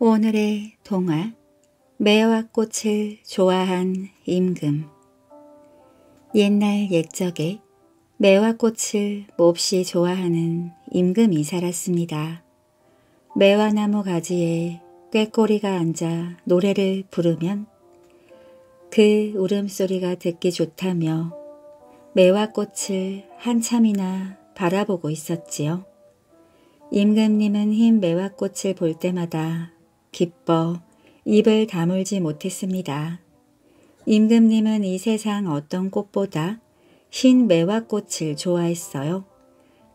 오늘의 동화 매화꽃을 좋아한 임금 옛날 옛적에 매화꽃을 몹시 좋아하는 임금이 살았습니다. 매화나무 가지에 꾀꼬리가 앉아 노래를 부르면 그 울음소리가 듣기 좋다며 매화꽃을 한참이나 바라보고 있었지요. 임금님은 흰 매화꽃을 볼 때마다 기뻐 입을 다물지 못했습니다. 임금님은 이 세상 어떤 꽃보다 흰 매화꽃을 좋아했어요.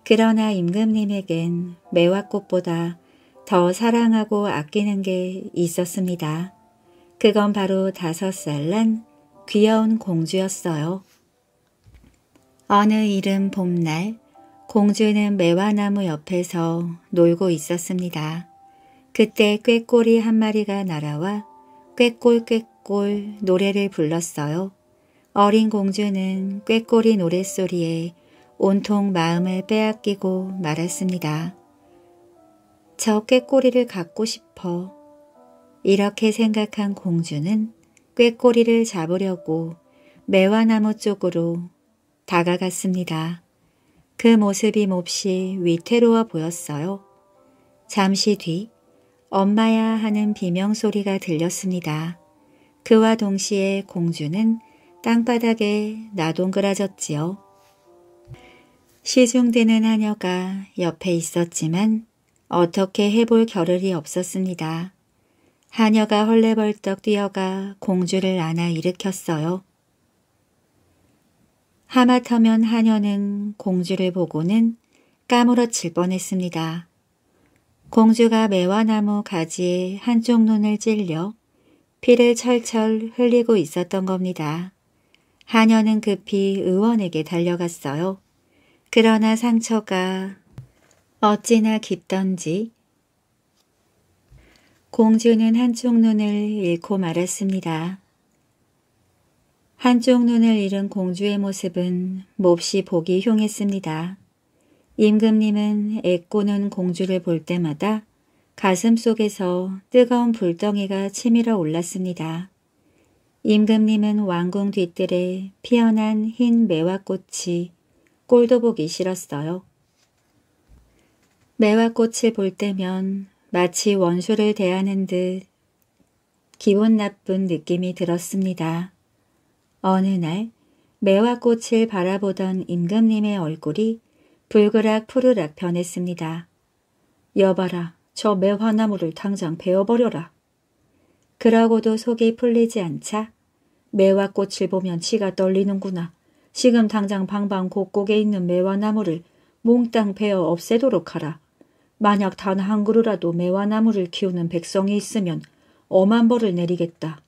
그러나 임금님에겐 매화꽃보다 더 사랑하고 아끼는 게 있었습니다. 그건 바로 다섯 살 난 귀여운 공주였어요. 어느 이른 봄날 공주는 매화나무 옆에서 놀고 있었습니다. 그때 꾀꼬리 한 마리가 날아와 꾀꼴 꾀꼴 노래를 불렀어요. 어린 공주는 꾀꼬리 노랫소리에 온통 마음을 빼앗기고 말았습니다. 저 꾀꼬리를 갖고 싶어. 이렇게 생각한 공주는 꾀꼬리를 잡으려고 매화나무 쪽으로 다가갔습니다. 그 모습이 몹시 위태로워 보였어요. 잠시 뒤 엄마야 하는 비명소리가 들렸습니다. 그와 동시에 공주는 땅바닥에 나동그라졌지요. 시중드는 하녀가 옆에 있었지만 어떻게 해볼 겨를이 없었습니다. 하녀가 헐레벌떡 뛰어가 공주를 안아 일으켰어요. 하마터면 하녀는 공주를 보고는 까무러칠 뻔했습니다. 공주가 매화나무 가지에 한쪽 눈을 찔려 피를 철철 흘리고 있었던 겁니다. 하녀는 급히 의원에게 달려갔어요. 그러나 상처가 어찌나 깊던지 공주는 한쪽 눈을 잃고 말았습니다. 한쪽 눈을 잃은 공주의 모습은 몹시 보기 흉했습니다. 임금님은 애꾸는 공주를 볼 때마다 가슴 속에서 뜨거운 불덩이가 치밀어 올랐습니다. 임금님은 왕궁 뒤뜰에 피어난 흰 매화꽃이 꼴도 보기 싫었어요. 매화꽃을 볼 때면 마치 원수를 대하는 듯 기분 나쁜 느낌이 들었습니다. 어느 날 매화꽃을 바라보던 임금님의 얼굴이 불그락 푸르락 변했습니다. 여봐라, 저 매화나무를 당장 베어버려라. 그러고도 속이 풀리지 않자 매화꽃을 보면 치가 떨리는구나. 지금 당장 방방 곳곳에 있는 매화나무를 몽땅 베어 없애도록 하라. 만약 단 한 그루라도 매화나무를 키우는 백성이 있으면 엄한 벌을 내리겠다.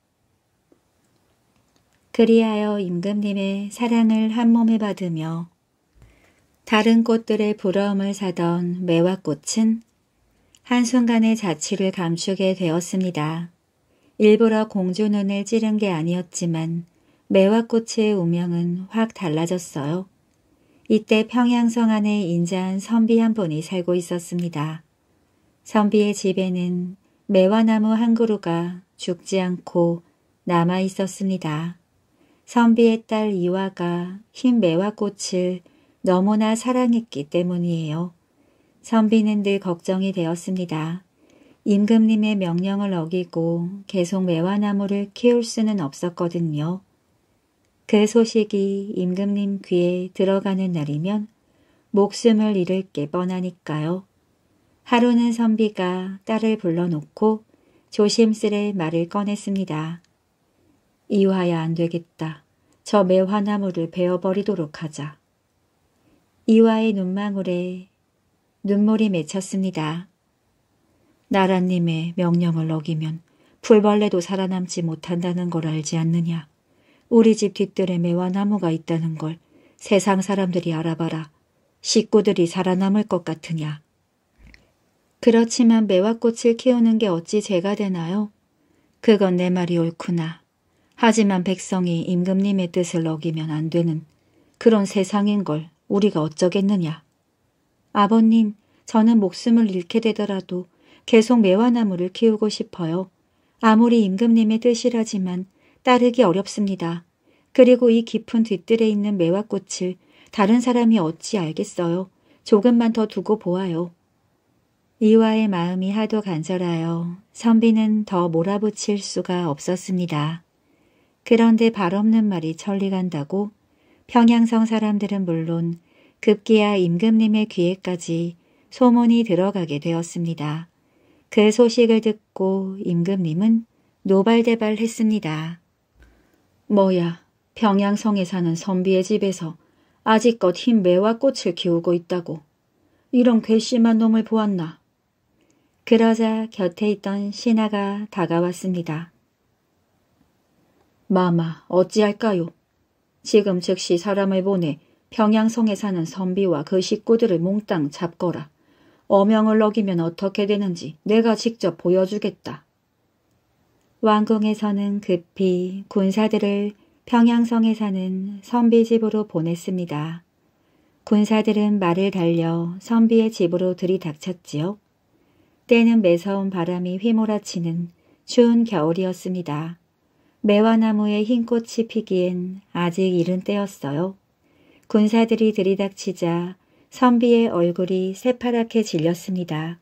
그리하여 임금님의 사랑을 한 몸에 받으며 다른 꽃들의 부러움을 사던 매화꽃은 한순간에 자취를 감추게 되었습니다. 일부러 공주 눈을 찌른 게 아니었지만 매화꽃의 운명은 확 달라졌어요. 이때 평양성 안에 인자한 선비 한 분이 살고 있었습니다. 선비의 집에는 매화나무 한 그루가 죽지 않고 남아 있었습니다. 선비의 딸 이화가 흰 매화꽃을 너무나 사랑했기 때문이에요. 선비는 늘 걱정이 되었습니다. 임금님의 명령을 어기고 계속 매화나무를 키울 수는 없었거든요. 그 소식이 임금님 귀에 들어가는 날이면 목숨을 잃을 게 뻔하니까요. 하루는 선비가 딸을 불러놓고 조심스레 말을 꺼냈습니다. 이화야 안 되겠다. 저 매화나무를 베어버리도록 하자. 이와의 눈망울에 눈물이 맺혔습니다. 나라님의 명령을 어기면 풀벌레도 살아남지 못한다는 걸 알지 않느냐. 우리 집 뒤뜰에 매화나무가 있다는 걸 세상 사람들이 알아봐라. 식구들이 살아남을 것 같으냐. 그렇지만 매화꽃을 키우는 게 어찌 죄가 되나요? 그건 내 말이 옳구나. 하지만 백성이 임금님의 뜻을 어기면 안 되는 그런 세상인 걸 우리가 어쩌겠느냐. 아버님, 저는 목숨을 잃게 되더라도 계속 매화나무를 키우고 싶어요. 아무리 임금님의 뜻이라지만 따르기 어렵습니다. 그리고 이 깊은 뒤뜰에 있는 매화꽃을 다른 사람이 어찌 알겠어요. 조금만 더 두고 보아요. 이와의 마음이 하도 간절하여 선비는 더 몰아붙일 수가 없었습니다. 그런데 발 없는 말이 천리간다고 평양성 사람들은 물론 급기야 임금님의 귀에까지 소문이 들어가게 되었습니다. 그 소식을 듣고 임금님은 노발대발했습니다. 뭐야, 평양성에 사는 선비의 집에서 아직껏 흰 매와 꽃을 키우고 있다고. 이런 괘씸한 놈을 보았나. 그러자 곁에 있던 신하가 다가왔습니다. 마마, 어찌할까요? 지금 즉시 사람을 보내 평양성에 사는 선비와 그 식구들을 몽땅 잡거라. 어명을 어기면 어떻게 되는지 내가 직접 보여주겠다. 왕궁에서는 급히 군사들을 평양성에 사는 선비 집으로 보냈습니다. 군사들은 말을 달려 선비의 집으로 들이닥쳤지요. 때는 매서운 바람이 휘몰아치는 추운 겨울이었습니다. 매화나무의 흰 꽃이 피기엔 아직 이른 때였어요. 군사들이 들이닥치자 선비의 얼굴이 새파랗게 질렸습니다.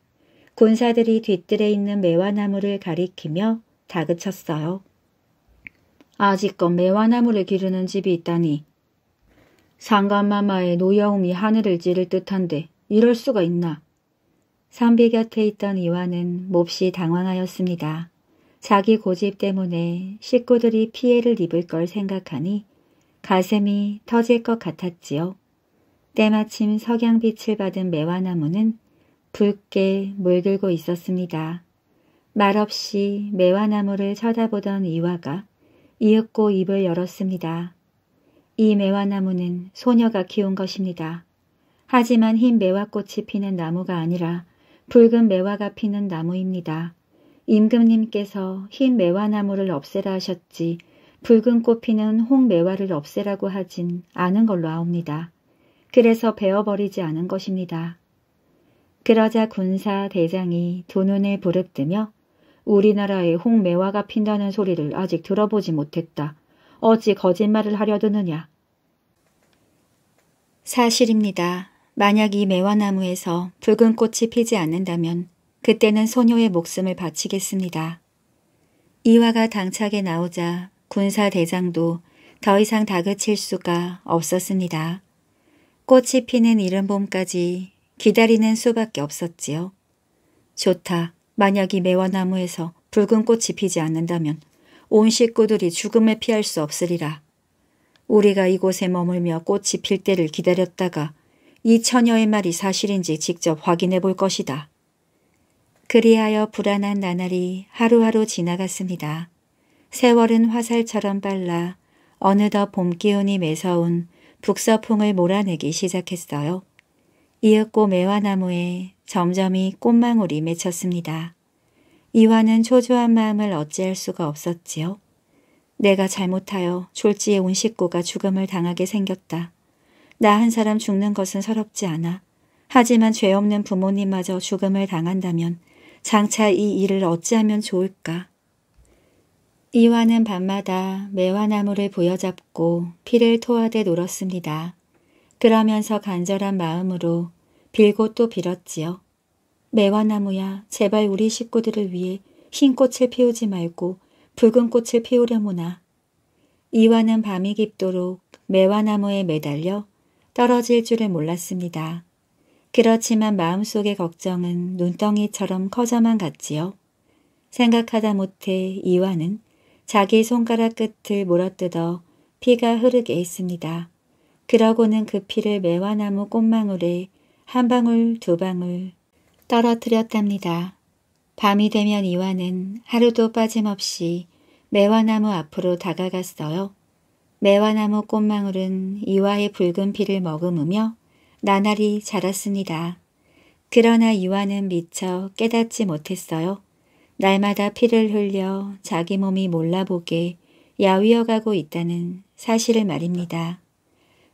군사들이 뒤뜰에 있는 매화나무를 가리키며 다그쳤어요. 아직껏 매화나무를 기르는 집이 있다니. 상관마마의 노여움이 하늘을 찌를 듯한데 이럴 수가 있나. 선비 곁에 있던 이화는 몹시 당황하였습니다. 자기 고집 때문에 식구들이 피해를 입을 걸 생각하니 가슴이 터질 것 같았지요. 때마침 석양빛을 받은 매화나무는 붉게 물들고 있었습니다. 말없이 매화나무를 쳐다보던 이화가 이윽고 입을 열었습니다. 이 매화나무는 소녀가 키운 것입니다. 하지만 흰 매화꽃이 피는 나무가 아니라 붉은 매화가 피는 나무입니다. 임금님께서 흰 매화나무를 없애라 하셨지 붉은 꽃 피는 홍매화를 없애라고 하진 않은 걸로 아옵니다. 그래서 베어버리지 않은 것입니다. 그러자 군사 대장이 두 눈을 부릅뜨며 우리나라에 홍매화가 핀다는 소리를 아직 들어보지 못했다. 어찌 거짓말을 하려드느냐. 사실입니다. 만약 이 매화나무에서 붉은 꽃이 피지 않는다면 그때는 소녀의 목숨을 바치겠습니다. 이화가 당차게 나오자 군사대장도 더 이상 다그칠 수가 없었습니다. 꽃이 피는 이른 봄까지 기다리는 수밖에 없었지요. 좋다. 만약 이 매화나무에서 붉은 꽃이 피지 않는다면 온 식구들이 죽음을 피할 수 없으리라. 우리가 이곳에 머물며 꽃이 필 때를 기다렸다가 이 처녀의 말이 사실인지 직접 확인해 볼 것이다. 그리하여 불안한 나날이 하루하루 지나갔습니다. 세월은 화살처럼 빨라 어느덧 봄 기운이 매서운 북서풍을 몰아내기 시작했어요. 이윽고 매화나무에 점점이 꽃망울이 맺혔습니다. 이화는 초조한 마음을 어찌할 수가 없었지요. 내가 잘못하여 졸지에 온 식구가 죽음을 당하게 생겼다. 나 한 사람 죽는 것은 서럽지 않아. 하지만 죄 없는 부모님마저 죽음을 당한다면 장차 이 일을 어찌하면 좋을까. 이와는 밤마다 매화나무를 부여잡고 피를 토하되 놀았습니다. 그러면서 간절한 마음으로 빌고 또 빌었지요. 매화나무야 제발 우리 식구들을 위해 흰 꽃을 피우지 말고 붉은 꽃을 피우려무나. 이와는 밤이 깊도록 매화나무에 매달려 떨어질 줄을 몰랐습니다. 그렇지만 마음속의 걱정은 눈덩이처럼 커져만 갔지요. 생각하다 못해 이와는 자기 손가락 끝을 물어뜯어 피가 흐르게 했습니다. 그러고는 그 피를 매화나무 꽃망울에 한 방울 두 방울 떨어뜨렸답니다. 밤이 되면 이화는 하루도 빠짐없이 매화나무 앞으로 다가갔어요. 매화나무 꽃망울은 이화의 붉은 피를 머금으며 나날이 자랐습니다. 그러나 이화는 미처 깨닫지 못했어요. 날마다 피를 흘려 자기 몸이 몰라보게 야위어가고 있다는 사실을 말입니다.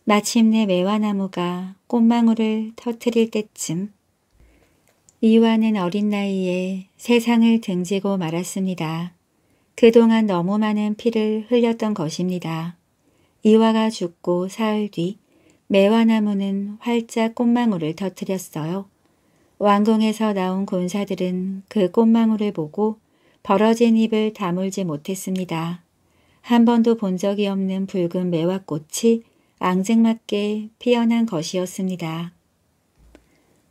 마침내 매화나무가 꽃망울을 터트릴 때쯤 이화는 어린 나이에 세상을 등지고 말았습니다. 그동안 너무 많은 피를 흘렸던 것입니다. 이화가 죽고 사흘 뒤 매화나무는 활짝 꽃망울을 터트렸어요. 왕궁에서 나온 군사들은 그 꽃망울을 보고 벌어진 입을 다물지 못했습니다. 한 번도 본 적이 없는 붉은 매화꽃이 앙증맞게 피어난 것이었습니다.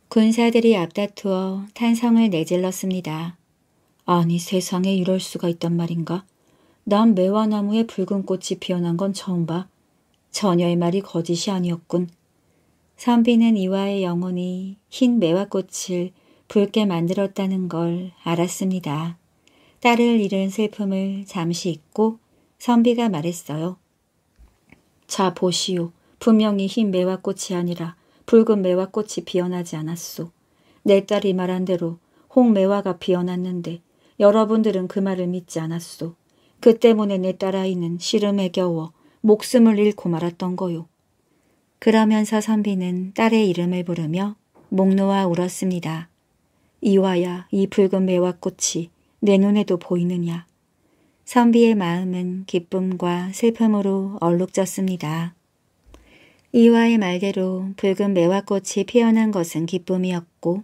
군사들이 앞다투어 탄성을 내질렀습니다. 아니 세상에 이럴 수가 있단 말인가? 난 매화나무에 붉은 꽃이 피어난 건 처음 봐. 전혀의 말이 거짓이 아니었군. 선비는 이와의 영혼이 흰 매화꽃을 붉게 만들었다는 걸 알았습니다. 딸을 잃은 슬픔을 잠시 잊고 선비가 말했어요. 자 보시오. 분명히 흰 매화꽃이 아니라 붉은 매화꽃이 피어나지 않았소. 내 딸이 말한 대로 홍매화가 피어났는데 여러분들은 그 말을 믿지 않았소. 그 때문에 내 딸아이는 시름에 겨워 목숨을 잃고 말았던 거요. 그러면서 선비는 딸의 이름을 부르며 목 놓아 울었습니다. 이와야 이 붉은 매화꽃이 내 눈에도 보이느냐. 선비의 마음은 기쁨과 슬픔으로 얼룩졌습니다. 이화의 말대로 붉은 매화꽃이 피어난 것은 기쁨이었고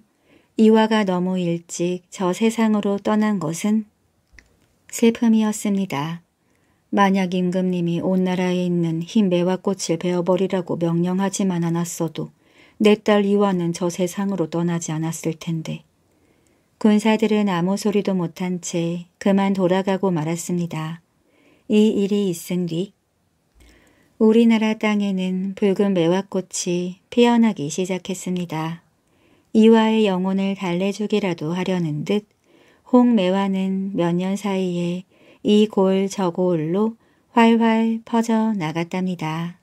이화가 너무 일찍 저 세상으로 떠난 것은 슬픔이었습니다. 만약 임금님이 온 나라에 있는 흰 매화 꽃을 베어버리라고 명령하지만 않았어도 내 딸 이화는 저 세상으로 떠나지 않았을 텐데. 군사들은 아무 소리도 못한 채 그만 돌아가고 말았습니다. 이 일이 있은 뒤 우리나라 땅에는 붉은 매화꽃이 피어나기 시작했습니다. 이화의 영혼을 달래주기라도 하려는 듯 홍매화는 몇 년 사이에 이골저 골로 활활 퍼져 나갔답니다.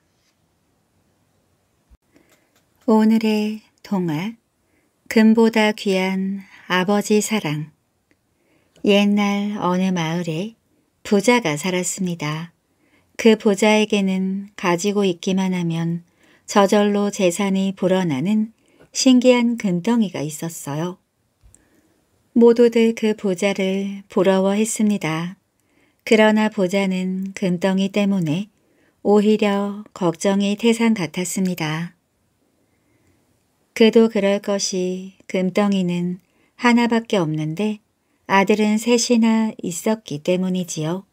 오늘의 동화 금보다 귀한 아버지 사랑 옛날 어느 마을에 부자가 살았습니다. 그 부자에게는 가지고 있기만 하면 저절로 재산이 불어나는 신기한 금덩이가 있었어요. 모두들 그 부자를 부러워했습니다. 그러나 보자는 금덩이 때문에 오히려 걱정이 태산 같았습니다. 그도 그럴 것이 금덩이는 하나밖에 없는데 아들은 셋이나 있었기 때문이지요.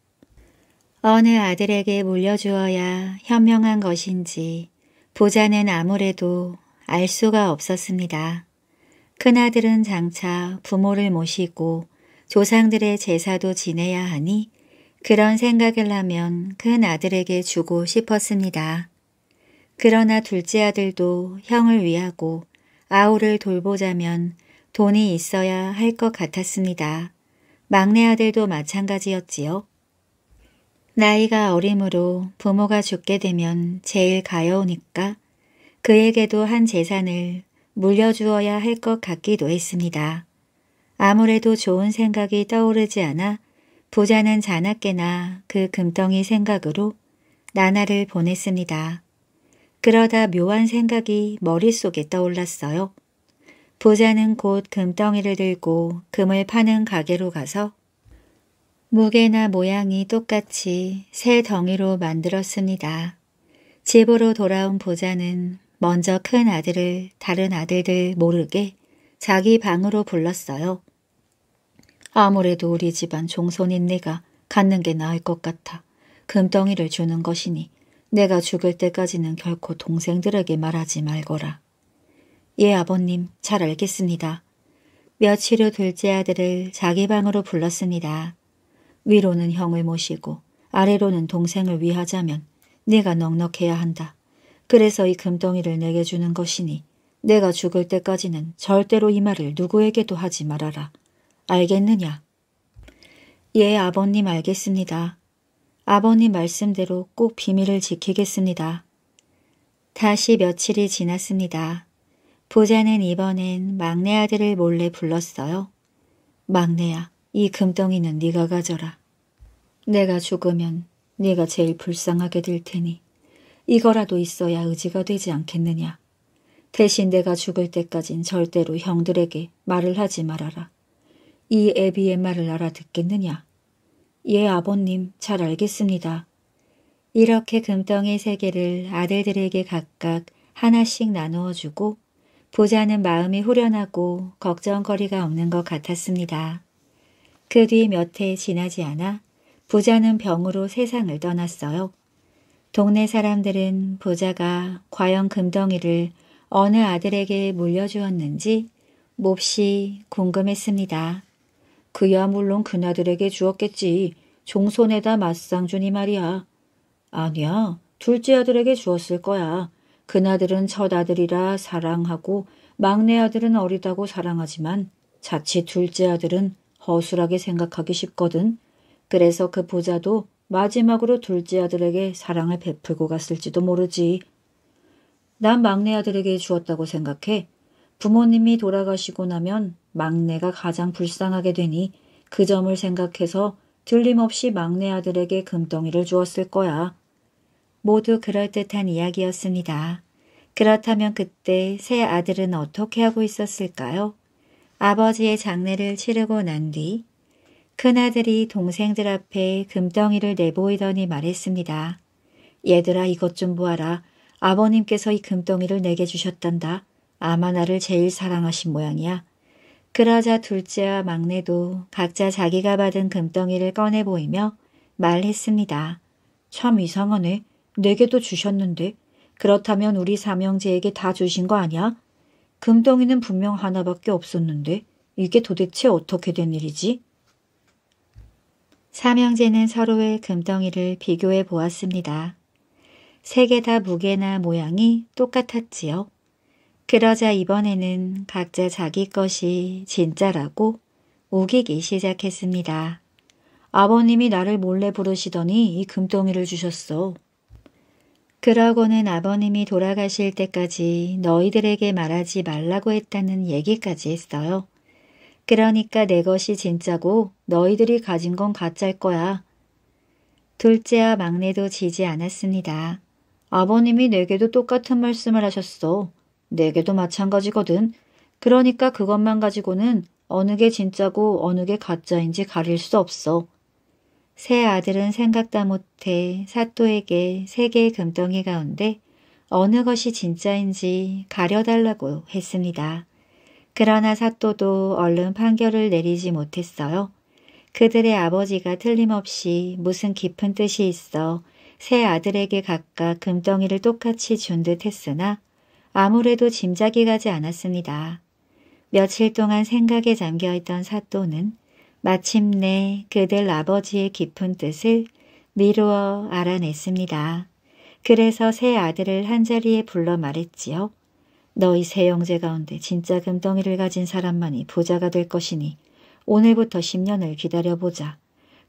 어느 아들에게 물려주어야 현명한 것인지 보자는 아무래도 알 수가 없었습니다. 큰아들은 장차 부모를 모시고 조상들의 제사도 지내야 하니 그런 생각을 하면 큰 아들에게 주고 싶었습니다. 그러나 둘째 아들도 형을 위하고 아우를 돌보자면 돈이 있어야 할 것 같았습니다. 막내 아들도 마찬가지였지요. 나이가 어림으로 부모가 죽게 되면 제일 가여우니까 그에게도 한 재산을 물려주어야 할 것 같기도 했습니다. 아무래도 좋은 생각이 떠오르지 않아 부자는 자나깨나 그 금덩이 생각으로 나날을 보냈습니다. 그러다 묘한 생각이 머릿속에 떠올랐어요. 부자는 곧 금덩이를 들고 금을 파는 가게로 가서 무게나 모양이 똑같이 새 덩이로 만들었습니다. 집으로 돌아온 부자는 먼저 큰 아들을 다른 아들들 모르게 자기 방으로 불렀어요. 아무래도 우리 집안 종손인 네가 갖는 게 나을 것 같아. 금덩이를 주는 것이니 내가 죽을 때까지는 결코 동생들에게 말하지 말거라. 예, 아버님, 잘 알겠습니다. 며칠 후 둘째 아들을 자기 방으로 불렀습니다. 위로는 형을 모시고 아래로는 동생을 위하자면 네가 넉넉해야 한다. 그래서 이 금덩이를 내게 주는 것이니 내가 죽을 때까지는 절대로 이 말을 누구에게도 하지 말아라. 알겠느냐? 예, 아버님 알겠습니다. 아버님 말씀대로 꼭 비밀을 지키겠습니다. 다시 며칠이 지났습니다. 부자는 이번엔 막내 아들을 몰래 불렀어요. 막내야, 이 금덩이는 네가 가져라. 내가 죽으면 네가 제일 불쌍하게 될 테니 이거라도 있어야 의지가 되지 않겠느냐. 대신 내가 죽을 때까진 절대로 형들에게 말을 하지 말아라. 이 애비의 말을 알아듣겠느냐. 예, 아버님, 잘 알겠습니다. 이렇게 금덩이 세 개를 아들들에게 각각 하나씩 나누어 주고 보자는 마음이 후련하고 걱정거리가 없는 것 같았습니다. 그 뒤 몇 해 지나지 않아 부자는 병으로 세상을 떠났어요. 동네 사람들은 부자가 과연 금덩이를 어느 아들에게 물려주었는지 몹시 궁금했습니다. 그야 물론 그나들에게 주었겠지. 종손에다 맞상 준이 말이야. 아니야. 둘째 아들에게 주었을 거야. 그나들은 첫 아들이라 사랑하고 막내 아들은 어리다고 사랑하지만 자칫 둘째 아들은 허술하게 생각하기 쉽거든. 그래서 그 보자도 마지막으로 둘째 아들에게 사랑을 베풀고 갔을지도 모르지. 난 막내 아들에게 주었다고 생각해. 부모님이 돌아가시고 나면 막내가 가장 불쌍하게 되니 그 점을 생각해서 들림없이 막내 아들에게 금덩이를 주었을 거야. 모두 그럴듯한 이야기였습니다. 그렇다면 그때 새 아들은 어떻게 하고 있었을까요? 아버지의 장례를 치르고 난 뒤 큰아들이 동생들 앞에 금덩이를 내보이더니 말했습니다. 얘들아 이것 좀 보아라. 아버님께서 이 금덩이를 내게 주셨단다. 아마나를 제일 사랑하신 모양이야. 그러자 둘째와 막내도 각자 자기가 받은 금덩이를 꺼내 보이며 말했습니다. 참 이상하네. 내게도 주셨는데. 그렇다면 우리 삼형제에게 다 주신 거 아니야? 금덩이는 분명 하나밖에 없었는데 이게 도대체 어떻게 된 일이지? 삼형제는 서로의 금덩이를 비교해 보았습니다. 세 개 다 무게나 모양이 똑같았지요. 그러자 이번에는 각자 자기 것이 진짜라고 우기기 시작했습니다. 아버님이 나를 몰래 부르시더니 이 금덩이를 주셨어. 그러고는 아버님이 돌아가실 때까지 너희들에게 말하지 말라고 했다는 얘기까지 했어요. 그러니까 내 것이 진짜고 너희들이 가진 건 가짜일 거야. 둘째와 막내도 지지 않았습니다. 아버님이 내게도 똑같은 말씀을 하셨어. 내게도 마찬가지거든. 그러니까 그것만 가지고는 어느 게 진짜고 어느 게 가짜인지 가릴 수 없어. 새 아들은 생각다 못해 사또에게 세 개의 금덩이 가운데 어느 것이 진짜인지 가려달라고 했습니다. 그러나 사또도 얼른 판결을 내리지 못했어요. 그들의 아버지가 틀림없이 무슨 깊은 뜻이 있어 새 아들에게 각각 금덩이를 똑같이 준 듯 했으나 아무래도 짐작이 가지 않았습니다. 며칠 동안 생각에 잠겨있던 사또는 마침내 그들 아버지의 깊은 뜻을 미루어 알아냈습니다. 그래서 새 아들을 한자리에 불러 말했지요. 너희 세 형제 가운데 진짜 금덩이를 가진 사람만이 부자가 될 것이니 오늘부터 10년을 기다려보자.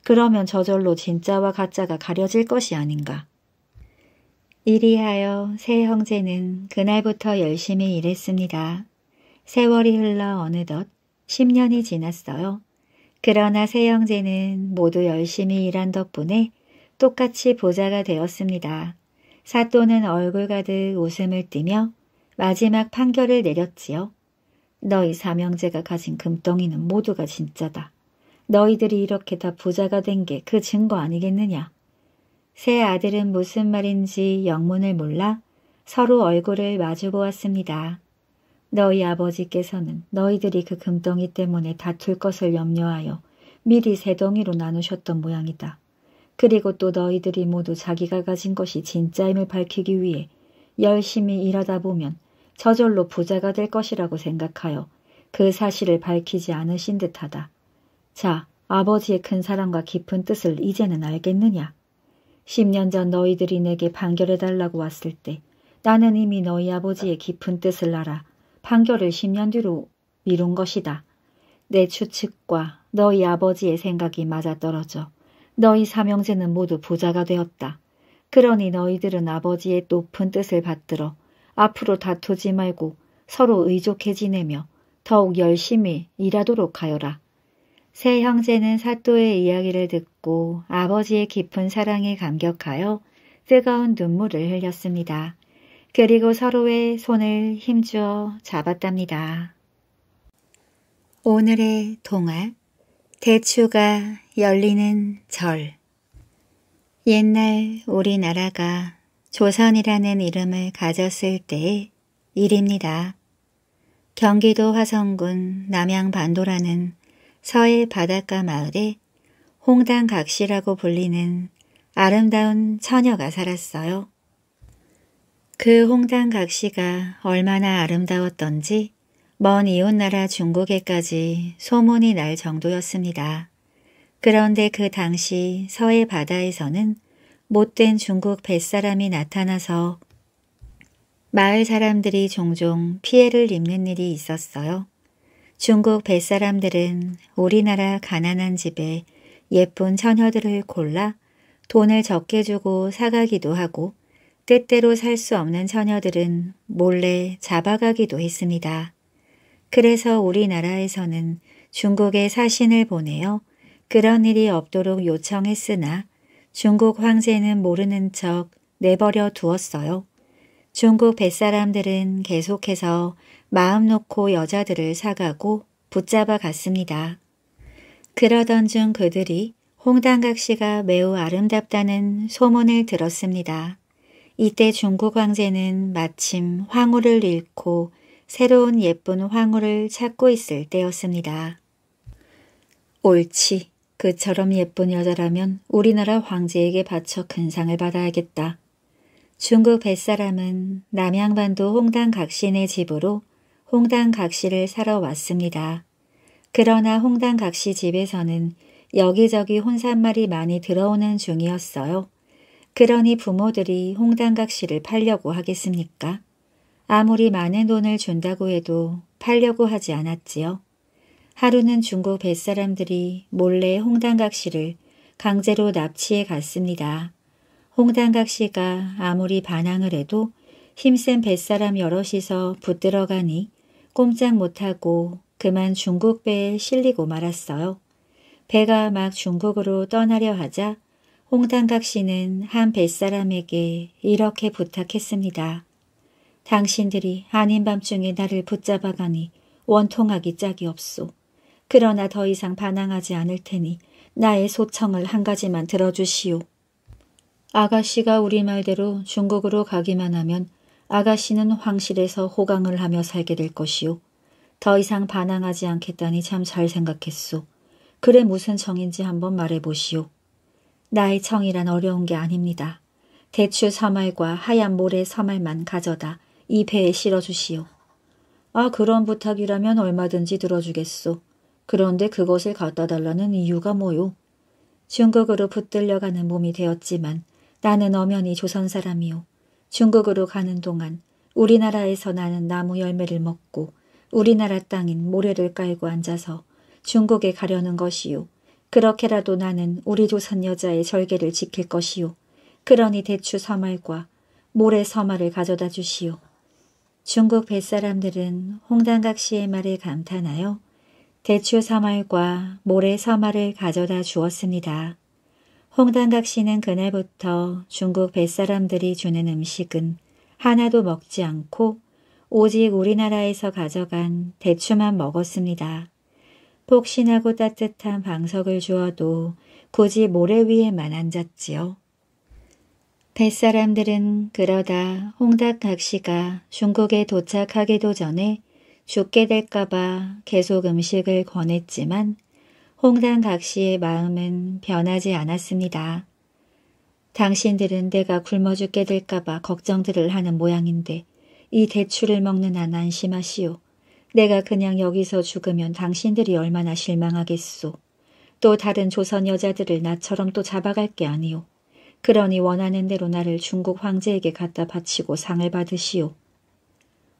그러면 저절로 진짜와 가짜가 가려질 것이 아닌가. 이리하여 세 형제는 그날부터 열심히 일했습니다. 세월이 흘러 어느덧 10년이 지났어요. 그러나 세 형제는 모두 열심히 일한 덕분에 똑같이 보자가 되었습니다. 사또는 얼굴 가득 웃음을 띠며 마지막 판결을 내렸지요. 너희 삼형제가 가진 금덩이는 모두가 진짜다. 너희들이 이렇게 다 부자가 된 게 그 증거 아니겠느냐. 세 아들은 무슨 말인지 영문을 몰라 서로 얼굴을 마주보았습니다. 너희 아버지께서는 너희들이 그 금덩이 때문에 다툴 것을 염려하여 미리 세 덩이로 나누셨던 모양이다. 그리고 또 너희들이 모두 자기가 가진 것이 진짜임을 밝히기 위해 열심히 일하다 보면 저절로 부자가 될 것이라고 생각하여 그 사실을 밝히지 않으신 듯하다. 자, 아버지의 큰 사랑과 깊은 뜻을 이제는 알겠느냐? 10년 전 너희들이 내게 판결해달라고 왔을 때 나는 이미 너희 아버지의 깊은 뜻을 알아 판결을 10년 뒤로 미룬 것이다. 내 추측과 너희 아버지의 생각이 맞아떨어져 너희 삼형제는 모두 부자가 되었다. 그러니 너희들은 아버지의 높은 뜻을 받들어 앞으로 다투지 말고 서로 의족해 지내며 더욱 열심히 일하도록 하여라. 세 형제는 사또의 이야기를 듣고 아버지의 깊은 사랑에 감격하여 뜨거운 눈물을 흘렸습니다. 그리고 서로의 손을 힘주어 잡았답니다. 오늘의 동화 대추가 열리는 절 옛날 우리나라가 조선이라는 이름을 가졌을 때의 일입니다. 경기도 화성군 남양반도라는 서해 바닷가 마을에 홍당각시라고 불리는 아름다운 처녀가 살았어요. 그 홍당각시가 얼마나 아름다웠던지 먼 이웃나라 중국에까지 소문이 날 정도였습니다. 그런데 그 당시 서해 바다에서는 못된 중국 뱃사람이 나타나서 마을 사람들이 종종 피해를 입는 일이 있었어요. 중국 뱃사람들은 우리나라 가난한 집에 예쁜 처녀들을 골라 돈을 적게 주고 사가기도 하고 때때로 살 수 없는 처녀들은 몰래 잡아가기도 했습니다. 그래서 우리나라에서는 중국에 사신을 보내어 그런 일이 없도록 요청했으나 중국 황제는 모르는 척 내버려 두었어요. 중국 뱃사람들은 계속해서 마음 놓고 여자들을 사가고 붙잡아 갔습니다. 그러던 중 그들이 홍당각 씨가 매우 아름답다는 소문을 들었습니다. 이때 중국 황제는 마침 황후를 잃고 새로운 예쁜 황후를 찾고 있을 때였습니다. 옳지. 그처럼 예쁜 여자라면 우리나라 황제에게 바쳐 근상을 받아야겠다. 중국 뱃사람은 남양반도 홍당 각신의 집으로 홍당 각시를 사러 왔습니다. 그러나 홍당 각시 집에서는 여기저기 혼잣말이 많이 들어오는 중이었어요. 그러니 부모들이 홍당 각시를 팔려고 하겠습니까? 아무리 많은 돈을 준다고 해도 팔려고 하지 않았지요. 하루는 중국 뱃사람들이 몰래 홍당 각시를 강제로 납치해 갔습니다. 홍단각 씨가 아무리 반항을 해도 힘센 뱃사람 여럿이서 붙들어가니 꼼짝 못하고 그만 중국 배에 실리고 말았어요. 배가 막 중국으로 떠나려 하자 홍단각 씨는 한 뱃사람에게 이렇게 부탁했습니다. 당신들이 아닌 밤중에 나를 붙잡아가니 원통하기 짝이 없소. 그러나 더 이상 반항하지 않을 테니 나의 소청을 한 가지만 들어주시오. 아가씨가 우리 말대로 중국으로 가기만 하면 아가씨는 황실에서 호강을 하며 살게 될것이오더 이상 반항하지 않겠다니 참 잘 생각했소. 그래 무슨 정인지 한번 말해보시오. 나의 청이란 어려운 게 아닙니다. 대추 서말과 하얀 모래 서말만 가져다 이 배에 실어주시오. 아 그런 부탁이라면 얼마든지 들어주겠소. 그런데 그것을 갖다 달라는 이유가 뭐요? 중국으로 붙들려가는 몸이 되었지만 나는 엄연히 조선 사람이오 중국으로 가는 동안 우리나라에서 나는 나무 열매를 먹고 우리나라 땅인 모래를 깔고 앉아서 중국에 가려는 것이요. 그렇게라도 나는 우리 조선 여자의 절개를 지킬 것이요. 그러니 대추 서말과 모래 서말을 가져다 주시오. 중국 뱃사람들은 홍단각 씨의 말을 감탄하여 대추 서말과 모래 서말을 가져다 주었습니다. 홍당각 씨는 그날부터 중국 뱃사람들이 주는 음식은 하나도 먹지 않고 오직 우리나라에서 가져간 대추만 먹었습니다. 폭신하고 따뜻한 방석을 주어도 굳이 모래 위에만 앉았지요. 뱃사람들은 그러다 홍닭각 씨가 중국에 도착하기도 전에 죽게 될까봐 계속 음식을 권했지만 홍단각 씨의 마음은 변하지 않았습니다. 당신들은 내가 굶어 죽게 될까봐 걱정들을 하는 모양인데 이 대추를 먹는 한 안심하시오. 내가 그냥 여기서 죽으면 당신들이 얼마나 실망하겠소. 또 다른 조선 여자들을 나처럼 또 잡아갈 게 아니오. 그러니 원하는 대로 나를 중국 황제에게 갖다 바치고 상을 받으시오.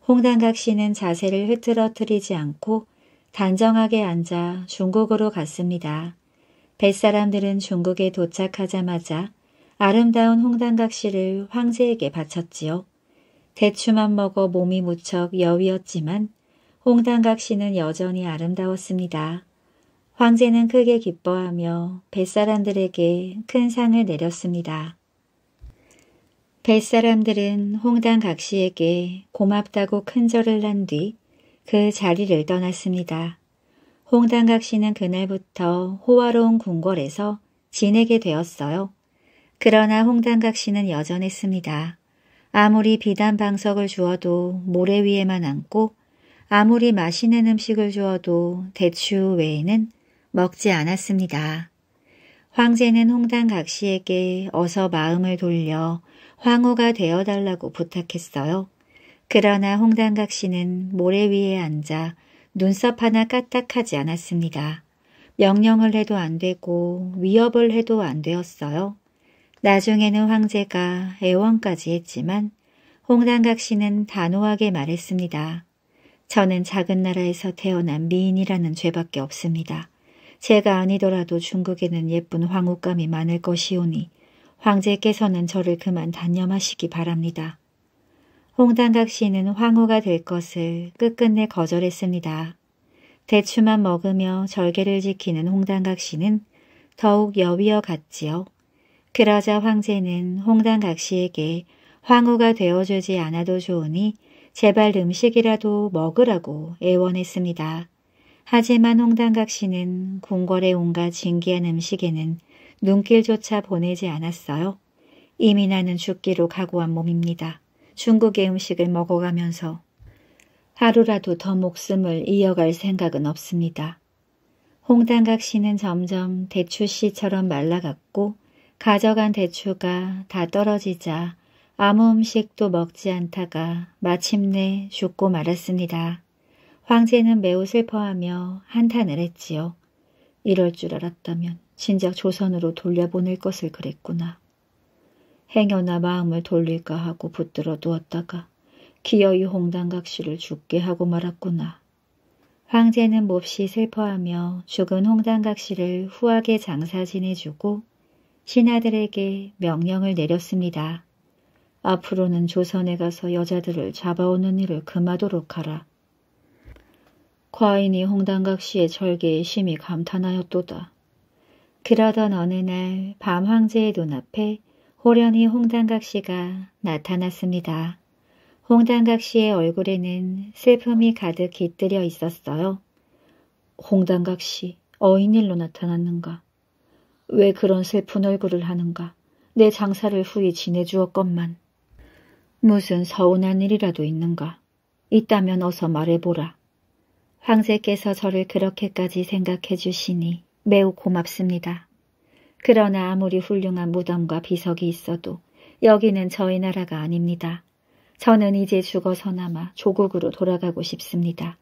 홍단각 씨는 자세를 흐트러뜨리지 않고 단정하게 앉아 중국으로 갔습니다. 뱃사람들은 중국에 도착하자마자 아름다운 홍단각시를 황제에게 바쳤지요. 대추만 먹어 몸이 무척 여위었지만 홍단각시는 여전히 아름다웠습니다. 황제는 크게 기뻐하며 뱃사람들에게 큰 상을 내렸습니다. 뱃사람들은 홍단각시에게 고맙다고 큰 절을 난뒤 그 자리를 떠났습니다. 홍단각 씨는 그날부터 호화로운 궁궐에서 지내게 되었어요. 그러나 홍단각 씨는 여전했습니다. 아무리 비단 방석을 주어도 모래 위에만 앉고 아무리 맛있는 음식을 주어도 대추 외에는 먹지 않았습니다. 황제는 홍단각 씨에게 어서 마음을 돌려 황후가 되어달라고 부탁했어요. 그러나 홍단각 씨는 모래 위에 앉아 눈썹 하나 까딱하지 않았습니다. 명령을 해도 안 되고 위협을 해도 안 되었어요. 나중에는 황제가 애원까지 했지만 홍단각 씨는 단호하게 말했습니다. 저는 작은 나라에서 태어난 미인이라는 죄밖에 없습니다. 제가 아니더라도 중국에는 예쁜 황후감이 많을 것이오니 황제께서는 저를 그만 단념하시기 바랍니다. 홍단각 씨는 황후가 될 것을 끝끝내 거절했습니다. 대추만 먹으며 절개를 지키는 홍단각 씨는 더욱 여위어 갔지요. 그러자 황제는 홍단각 씨에게 황후가 되어주지 않아도 좋으니 제발 음식이라도 먹으라고 애원했습니다. 하지만 홍단각 씨는 궁궐의 온갖 진귀한 음식에는 눈길조차 보내지 않았어요. 이미 나는 죽기로 각오한 몸입니다. 중국의 음식을 먹어가면서 하루라도 더 목숨을 이어갈 생각은 없습니다. 홍단각 씨는 점점 대추 씨처럼 말라갔고 가져간 대추가 다 떨어지자 아무 음식도 먹지 않다가 마침내 죽고 말았습니다. 황제는 매우 슬퍼하며 한탄을 했지요. 이럴 줄 알았다면 진작 조선으로 돌려보낼 것을 그랬구나. 행여나 마음을 돌릴까 하고 붙들어 두었다가 기어이 홍당각시를 죽게 하고 말았구나. 황제는 몹시 슬퍼하며 죽은 홍당각시를 후하게 장사 지내주고 신하들에게 명령을 내렸습니다. 앞으로는 조선에 가서 여자들을 잡아오는 일을 금하도록 하라. 과인이 홍당각시의 절개에 심히 감탄하였도다. 그러던 어느 날 밤 황제의 눈앞에 호련히 홍단각 씨가 나타났습니다. 홍단각 씨의 얼굴에는 슬픔이 가득 깃들여 있었어요. 홍단각 씨, 어인일로 나타났는가? 왜 그런 슬픈 얼굴을 하는가? 내 장사를 후히 지내주었건만. 무슨 서운한 일이라도 있는가? 있다면 어서 말해보라. 황제께서 저를 그렇게까지 생각해 주시니 매우 고맙습니다. 그러나 아무리 훌륭한 무덤과 비석이 있어도 여기는 저희 나라가 아닙니다. 저는 이제 죽어서나마 조국으로 돌아가고 싶습니다.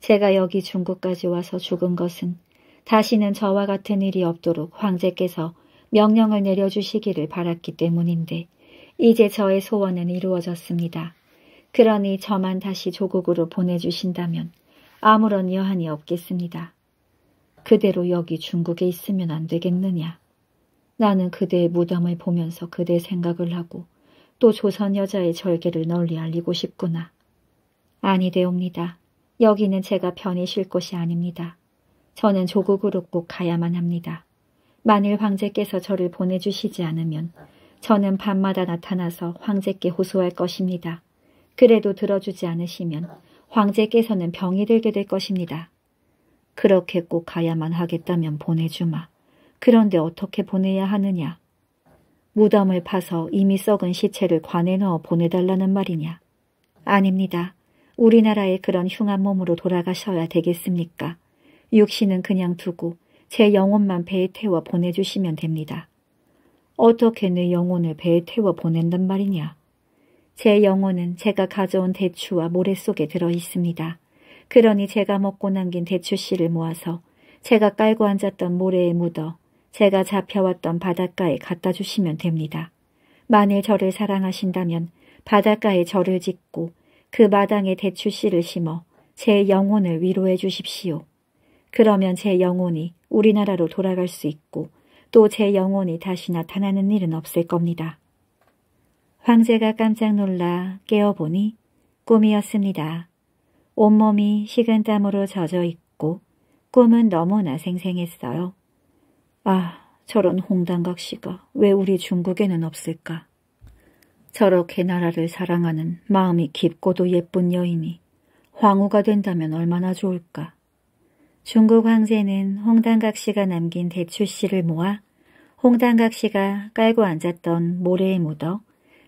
제가 여기 중국까지 와서 죽은 것은 다시는 저와 같은 일이 없도록 황제께서 명령을 내려주시기를 바랐기 때문인데 이제 저의 소원은 이루어졌습니다. 그러니 저만 다시 조국으로 보내주신다면 아무런 여한이 없겠습니다. 그대로 여기 중국에 있으면 안 되겠느냐. 나는 그대의 무덤을 보면서 그대 생각을 하고 또 조선 여자의 절개를 널리 알리고 싶구나. 아니되옵니다. 여기는 제가 편히 쉴 곳이 아닙니다. 저는 조국으로 꼭 가야만 합니다. 만일 황제께서 저를 보내주시지 않으면 저는 밤마다 나타나서 황제께 호소할 것입니다. 그래도 들어주지 않으시면 황제께서는 병이 들게 될 것입니다. 그렇게 꼭 가야만 하겠다면 보내주마. 그런데 어떻게 보내야 하느냐? 무덤을 파서 이미 썩은 시체를 관에 넣어 보내달라는 말이냐? 아닙니다. 우리나라에 그런 흉한 몸으로 돌아가셔야 되겠습니까? 육신은 그냥 두고 제 영혼만 배에 태워 보내주시면 됩니다. 어떻게 내 영혼을 배에 태워 보낸단 말이냐? 제 영혼은 제가 가져온 대추와 모래 속에 들어 있습니다. 그러니 제가 먹고 남긴 대추씨를 모아서 제가 깔고 앉았던 모래에 묻어 제가 잡혀왔던 바닷가에 갖다 주시면 됩니다. 만일 저를 사랑하신다면 바닷가에 절을 짓고 그 마당에 대추씨를 심어 제 영혼을 위로해 주십시오. 그러면 제 영혼이 우리나라로 돌아갈 수 있고 또 제 영혼이 다시 나타나는 일은 없을 겁니다. 황제가 깜짝 놀라 깨어보니 꿈이었습니다. 온몸이 식은 땀으로 젖어 있고 꿈은 너무나 생생했어요. 아, 저런 홍단각시가왜 우리 중국에는 없을까? 저렇게 나라를 사랑하는 마음이 깊고도 예쁜 여인이 황후가 된다면 얼마나 좋을까? 중국 황제는 홍단각시가 남긴 대추씨를 모아 홍단각시가 깔고 앉았던 모래에 묻어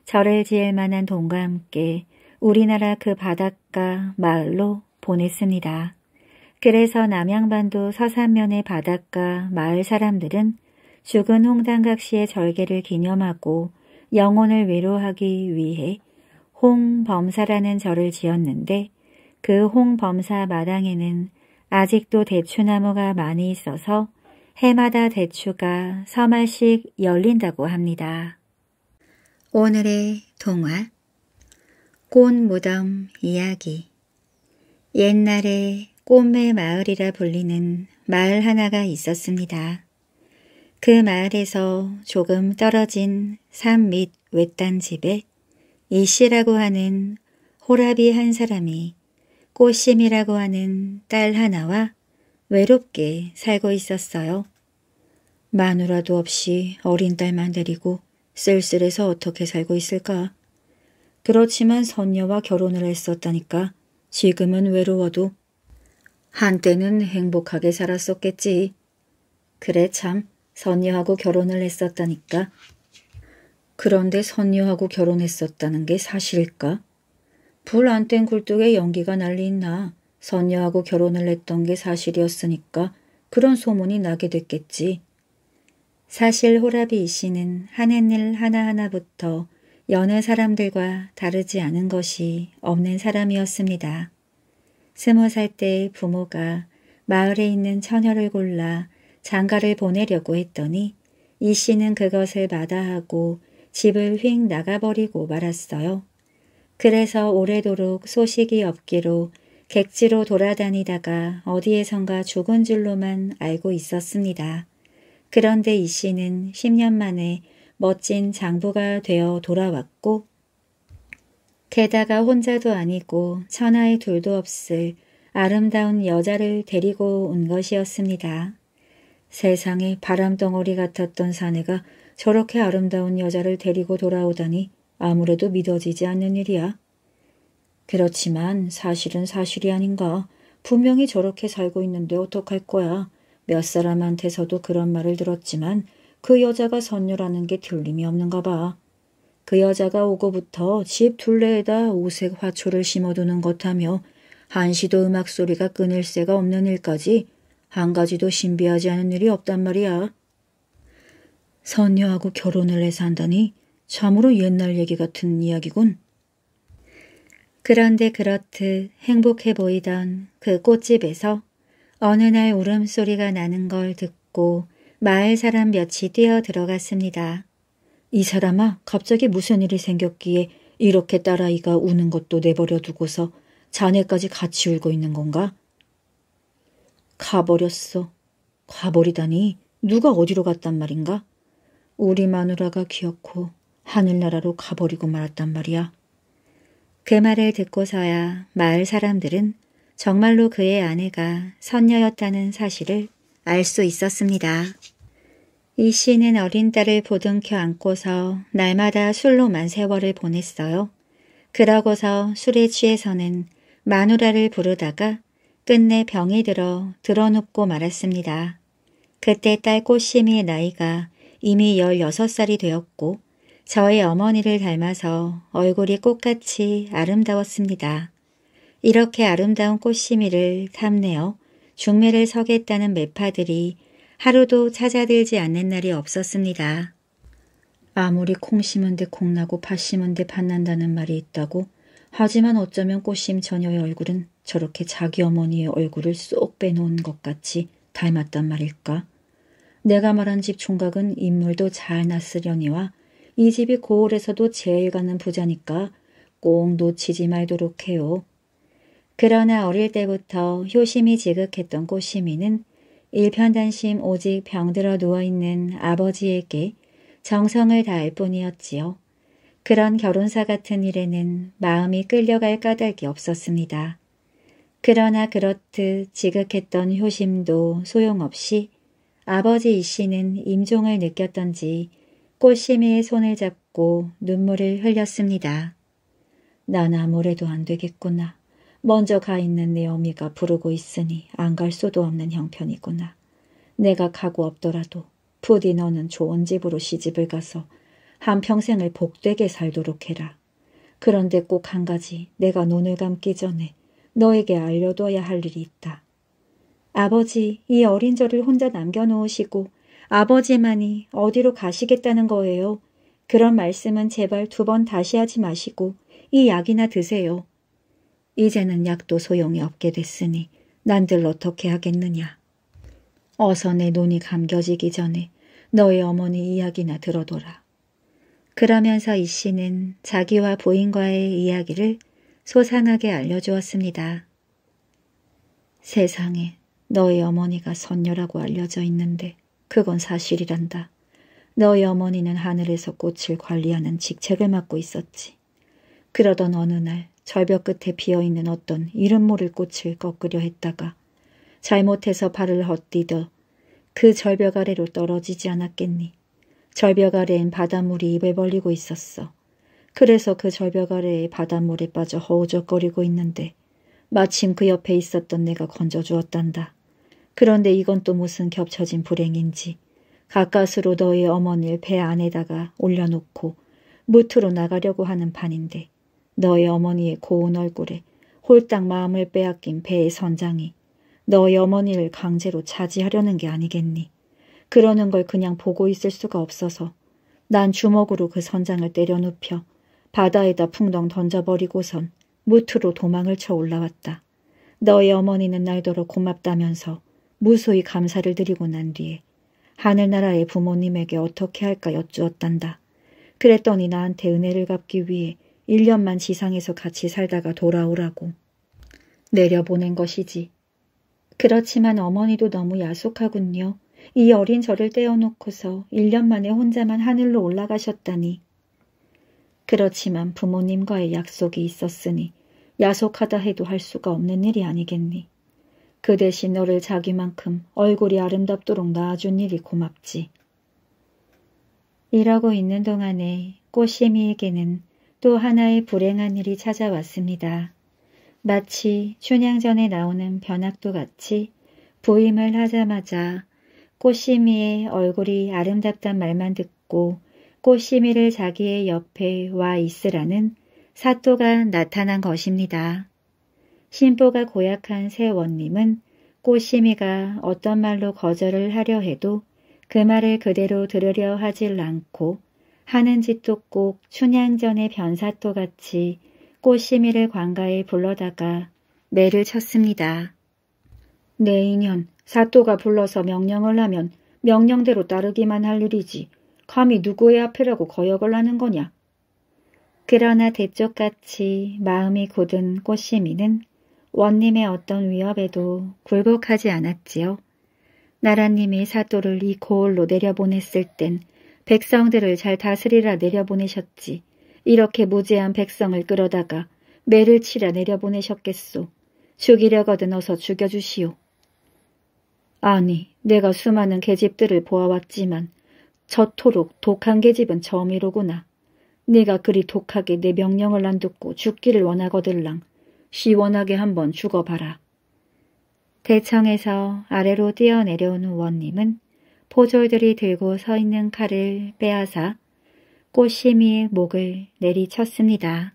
절을 지을 만한 돈과 함께 우리나라 그 바닷가 마을로 보냈습니다. 그래서 남양반도 서산면의 바닷가 마을 사람들은 죽은 홍당각 씨의 절개를 기념하고 영혼을 위로하기 위해 홍범사라는 절을 지었는데 그 홍범사 마당에는 아직도 대추나무가 많이 있어서 해마다 대추가 서말씩 열린다고 합니다. 오늘의 동화 꽃무덤 이야기 옛날에 꿈의 마을이라 불리는 마을 하나가 있었습니다. 그 마을에서 조금 떨어진 산 밑 외딴 집에 이씨라고 하는 호라비 한 사람이 꽃심이라고 하는 딸 하나와 외롭게 살고 있었어요. 마누라도 없이 어린 딸만 데리고 쓸쓸해서 어떻게 살고 있을까? 그렇지만 선녀와 결혼을 했었다니까 지금은 외로워도 한때는 행복하게 살았었겠지. 그래 참 선녀하고 결혼을 했었다니까. 그런데 선녀하고 결혼했었다는 게 사실일까? 불 안 뗀 굴뚝에 연기가 날린 나 선녀하고 결혼을 했던 게 사실이었으니까 그런 소문이 나게 됐겠지. 사실 호라비 이 씨는 하는 일 하나하나부터 연애 사람들과 다르지 않은 것이 없는 사람이었습니다. 스무 살 때의 부모가 마을에 있는 처녀를 골라 장가를 보내려고 했더니 이 씨는 그것을 마다하고 집을 휙 나가버리고 말았어요. 그래서 오래도록 소식이 없기로 객지로 돌아다니다가 어디에선가 죽은 줄로만 알고 있었습니다. 그런데 이 씨는 10년 만에 멋진 장부가 되어 돌아왔고 게다가 혼자도 아니고 천하의 둘도 없을 아름다운 여자를 데리고 온 것이었습니다. 세상에 바람덩어리 같았던 사내가 저렇게 아름다운 여자를 데리고 돌아오다니 아무래도 믿어지지 않는 일이야. 그렇지만 사실은 사실이 아닌가. 분명히 저렇게 살고 있는데 어떡할 거야. 몇 사람한테서도 그런 말을 들었지만 그 여자가 선녀라는 게 틀림이 없는가 봐. 그 여자가 오고부터 집 둘레에다 오색 화초를 심어두는 것하며 한시도 음악 소리가 끊을 새가 없는 일까지 한 가지도 신비하지 않은 일이 없단 말이야. 선녀하고 결혼을 해서 한다니 참으로 옛날 얘기 같은 이야기군. 그런데 그렇듯 행복해 보이던 그 꽃집에서 어느 날 울음소리가 나는 걸 듣고 마을 사람 몇이 뛰어 들어갔습니다. 이 사람아 갑자기 무슨 일이 생겼기에 이렇게 딸아이가 우는 것도 내버려 두고서 자네까지 같이 울고 있는 건가? 가버렸어. 가버리다니 누가 어디로 갔단 말인가? 우리 마누라가 귀엽고 하늘나라로 가버리고 말았단 말이야. 그 말을 듣고서야 마을 사람들은 정말로 그의 아내가 선녀였다는 사실을 알 수 있었습니다. 이 씨는 어린 딸을 보듬켜 안고서 날마다 술로만 세월을 보냈어요. 그러고서 술에 취해서는 마누라를 부르다가 끝내 병이 들어 드러눕고 말았습니다. 그때 딸 꽃심이의 나이가 이미 16살이 되었고 저의 어머니를 닮아서 얼굴이 꽃같이 아름다웠습니다. 이렇게 아름다운 꽃심이를 탐내어 중매를 서겠다는 매파들이 하루도 찾아들지 않는 날이 없었습니다. 아무리 콩 심은 데 콩나고 팥 심은 데 팥난다는 말이 있다고 하지만 어쩌면 꽃심 처녀의 얼굴은 저렇게 자기 어머니의 얼굴을 쏙 빼놓은 것 같이 닮았단 말일까? 내가 말한 집 총각은 인물도 잘 났으려니와 이 집이 고을에서도 제일 가는 부자니까 꼭 놓치지 말도록 해요. 그러나 어릴 때부터 효심이 지극했던 꽃심이는 일편단심 오직 병들어 누워있는 아버지에게 정성을 다할 뿐이었지요. 그런 결혼사 같은 일에는 마음이 끌려갈 까닭이 없었습니다. 그러나 그렇듯 지극했던 효심도 소용없이 아버지 이 씨는 임종을 느꼈던지 꽃심이의 손을 잡고 눈물을 흘렸습니다. 난 아무래도 안 되겠구나. 먼저 가 있는 네 어미가 부르고 있으니 안 갈 수도 없는 형편이구나. 내가 가고 없더라도 부디 너는 좋은 집으로 시집을 가서 한평생을 복되게 살도록 해라. 그런데 꼭 한 가지 내가 눈을 감기 전에 너에게 알려둬야 할 일이 있다. 아버지 이 어린 저를 혼자 남겨놓으시고 아버지만이 어디로 가시겠다는 거예요. 그런 말씀은 제발 두 번 다시 하지 마시고 이 약이나 드세요. 이제는 약도 소용이 없게 됐으니 난들 어떻게 하겠느냐. 어서 내 눈이 감겨지기 전에 너의 어머니 이야기나 들어둬라. 그러면서 이 씨는 자기와 부인과의 이야기를 소상하게 알려주었습니다. 세상에 너의 어머니가 선녀라고 알려져 있는데 그건 사실이란다. 너희 어머니는 하늘에서 꽃을 관리하는 직책을 맡고 있었지. 그러던 어느 날 절벽 끝에 비어있는 어떤 이름 모를 꽃을 꺾으려 했다가 잘못해서 발을 헛디뎌 그 절벽 아래로 떨어지지 않았겠니. 절벽 아래엔 바닷물이 입에 벌리고 있었어. 그래서 그 절벽 아래에 바닷물에 빠져 허우적거리고 있는데 마침 그 옆에 있었던 내가 건져주었단다. 그런데 이건 또 무슨 겹쳐진 불행인지 가까스로 너의 어머니를 배 안에다가 올려놓고 무트로 나가려고 하는 판인데 너의 어머니의 고운 얼굴에 홀딱 마음을 빼앗긴 배의 선장이 너의 어머니를 강제로 차지하려는 게 아니겠니. 그러는 걸 그냥 보고 있을 수가 없어서 난 주먹으로 그 선장을 때려눕혀 바다에다 풍덩 던져버리고선 무트로 도망을 쳐 올라왔다. 너의 어머니는 날더러 고맙다면서 무소히 감사를 드리고 난 뒤에 하늘나라의 부모님에게 어떻게 할까 여쭈었단다. 그랬더니 나한테 은혜를 갚기 위해 1년만 지상에서 같이 살다가 돌아오라고 내려보낸 것이지. 그렇지만 어머니도 너무 야속하군요. 이 어린 저를 떼어놓고서 1년 만에 혼자만 하늘로 올라가셨다니. 그렇지만 부모님과의 약속이 있었으니 야속하다 해도 할 수가 없는 일이 아니겠니. 그 대신 너를 자기만큼 얼굴이 아름답도록 낳아준 일이 고맙지. 이러고 있는 동안에 꼬시미에게는 또 하나의 불행한 일이 찾아왔습니다. 마치 춘향전에 나오는 변학도 같이 부임을 하자마자 꽃시미의 얼굴이 아름답단 말만 듣고 꽃시미를 자기의 옆에 와 있으라는 사또가 나타난 것입니다. 신보가 고약한 새 원님은 꽃시미가 어떤 말로 거절을 하려 해도 그 말을 그대로 들으려 하질 않고 하는 짓도 꼭 춘향전의 변사토 같이 꽃시미를 관가에 불러다가 매를 쳤습니다. 내인년 네, 사토가 불러서 명령을 하면 명령대로 따르기만 할 일이지 감히 누구의 앞이라고 거역을 하는 거냐. 그러나 대쪽같이 마음이 굳은 꽃시미는 원님의 어떤 위협에도 굴복하지 않았지요. 나라님이 사또를 이 고을로 내려보냈을 땐 백성들을 잘 다스리라 내려보내셨지. 이렇게 무죄한 백성을 끌어다가 매를 치라 내려보내셨겠소. 죽이려거든 어서 죽여주시오. 아니, 내가 수많은 계집들을 보아왔지만 저토록 독한 계집은 저음이로구나 네가 그리 독하게 내 명령을 안 듣고 죽기를 원하거들랑 시원하게 한번 죽어봐라. 대청에서 아래로 뛰어내려오는 원님은 포졸들이 들고 서 있는 칼을 빼앗아 꽃심이의 목을 내리쳤습니다.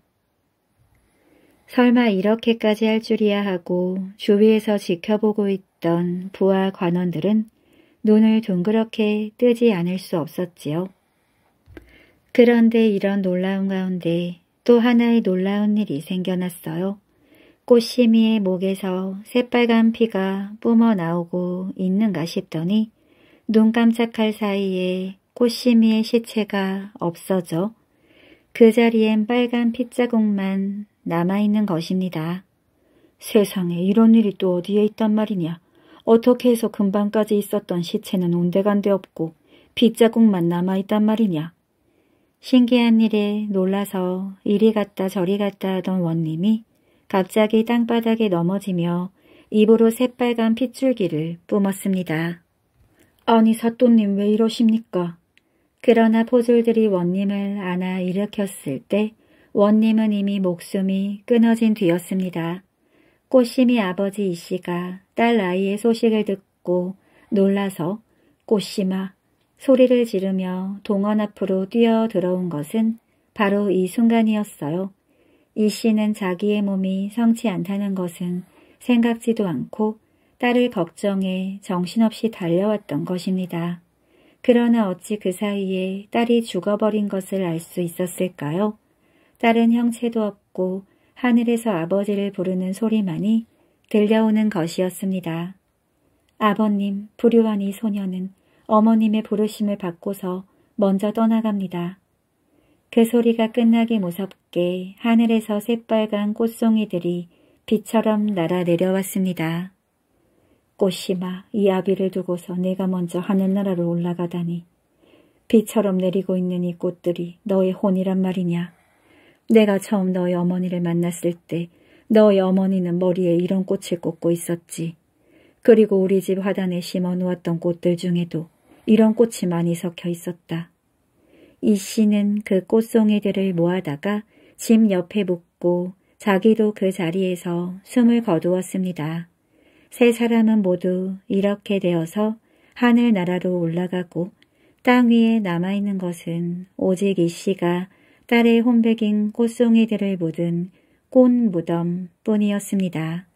설마 이렇게까지 할 줄이야 하고 주위에서 지켜보고 있던 부하 관원들은 눈을 동그랗게 뜨지 않을 수 없었지요. 그런데 이런 놀라운 가운데 또 하나의 놀라운 일이 생겨났어요. 꽃심이의 목에서 새빨간 피가 뿜어나오고 있는가 싶더니 눈 깜짝할 사이에 꽃시미의 시체가 없어져 그 자리엔 빨간 핏자국만 남아있는 것입니다. 세상에 이런 일이 또 어디에 있단 말이냐. 어떻게 해서 금방까지 있었던 시체는 온데간데 없고 핏자국만 남아있단 말이냐. 신기한 일에 놀라서 이리 갔다 저리 갔다 하던 원님이 갑자기 땅바닥에 넘어지며 입으로 새빨간 핏줄기를 뿜었습니다. 아니 사또님 왜 이러십니까? 그러나 포졸들이 원님을 안아 일으켰을 때 원님은 이미 목숨이 끊어진 뒤였습니다. 꽃심이 아버지 이씨가 딸 아이의 소식을 듣고 놀라서 꽃심아 소리를 지르며 동원 앞으로 뛰어 들어온 것은 바로 이 순간이었어요. 이씨는 자기의 몸이 성치 않다는 것은 생각지도 않고 딸을 걱정해 정신없이 달려왔던 것입니다. 그러나 어찌 그 사이에 딸이 죽어버린 것을 알 수 있었을까요? 딸은 형체도 없고 하늘에서 아버지를 부르는 소리만이 들려오는 것이었습니다. 아버님, 불효한 이 소녀는 어머님의 부르심을 받고서 먼저 떠나갑니다. 그 소리가 끝나기 무섭게 하늘에서 새빨간 꽃송이들이 비처럼 날아 내려왔습니다. 꽃이마 이 아비를 두고서 내가 먼저 하늘나라로 올라가다니 비처럼 내리고 있는 이 꽃들이 너의 혼이란 말이냐 내가 처음 너의 어머니를 만났을 때 너의 어머니는 머리에 이런 꽃을 꽂고 있었지 그리고 우리 집 화단에 심어 놓았던 꽃들 중에도 이런 꽃이 많이 섞여 있었다 이 씨는 그 꽃송이들을 모아다가 집 옆에 묶고 자기도 그 자리에서 숨을 거두었습니다. 세 사람은 모두 이렇게 되어서 하늘나라로 올라가고 땅 위에 남아있는 것은 오직 이 씨가 딸의 혼백인 꽃송이들을 묻은 꽃 무덤 뿐이었습니다.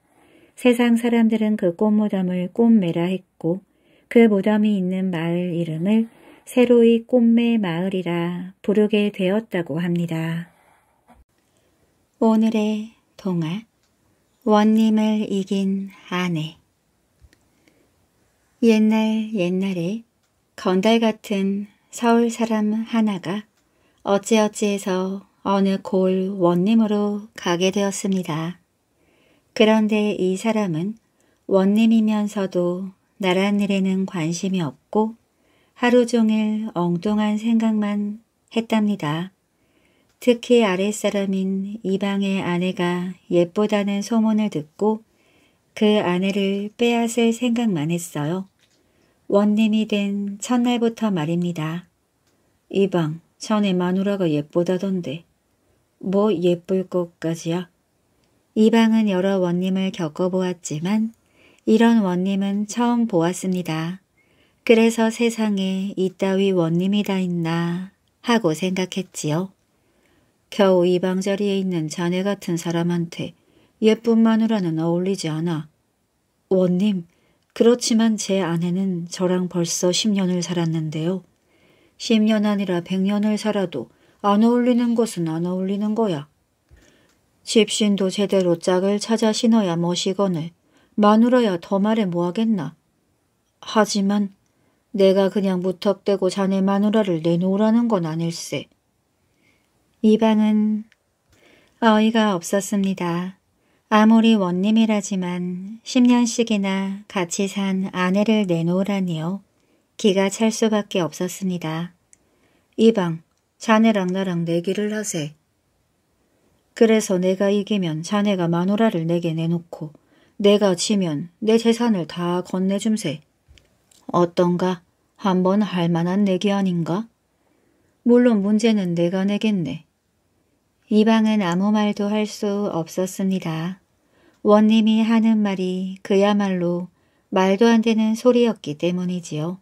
세상 사람들은 그꽃 무덤을 꽃매라 했고 그 무덤이 있는 마을 이름을 새로이 꽃매 마을이라 부르게 되었다고 합니다. 오늘의 동화 원님을 이긴 아내 옛날 옛날에 건달 같은 서울 사람 하나가 어찌어찌해서 어느 골 원님으로 가게 되었습니다. 그런데 이 사람은 원님이면서도 나란 일에는 관심이 없고 하루 종일 엉뚱한 생각만 했답니다. 특히 아랫사람인 이방의 아내가 예쁘다는 소문을 듣고 그 아내를 빼앗을 생각만 했어요. 원님이 된 첫날부터 말입니다. 이방, 전에 마누라가 예쁘다던데. 뭐 예쁠 것까지야? 이방은 여러 원님을 겪어보았지만 이런 원님은 처음 보았습니다. 그래서 세상에 이따위 원님이 다 있나 하고 생각했지요. 겨우 이 방자리에 있는 자네 같은 사람한테 예쁨만으로는 어울리지 않아. 원님, 그렇지만 제 아내는 저랑 벌써 10년을 살았는데요. 10년 아니라 100년을 살아도 안 어울리는 것은 안 어울리는 거야. 집신도 제대로 짝을 찾아 신어야 멋이거늘 마누라야 더 말해 뭐하겠나. 하지만 내가 그냥 무턱대고 자네 마누라를 내놓으라는 건 아닐세. 이 방은 어이가 없었습니다. 아무리 원님이라지만 10년씩이나 같이 산 아내를 내놓으라니요. 기가 찰 수밖에 없었습니다. 이방, 자네랑 나랑 내기를 하세. 그래서 내가 이기면 자네가 마누라를 내게 내놓고 내가 지면 내 재산을 다 건네줌세. 어떤가? 한번 할 만한 내기 아닌가? 물론 문제는 내가 내겠네. 이방은 아무 말도 할 수 없었습니다. 원님이 하는 말이 그야말로 말도 안 되는 소리였기 때문이지요.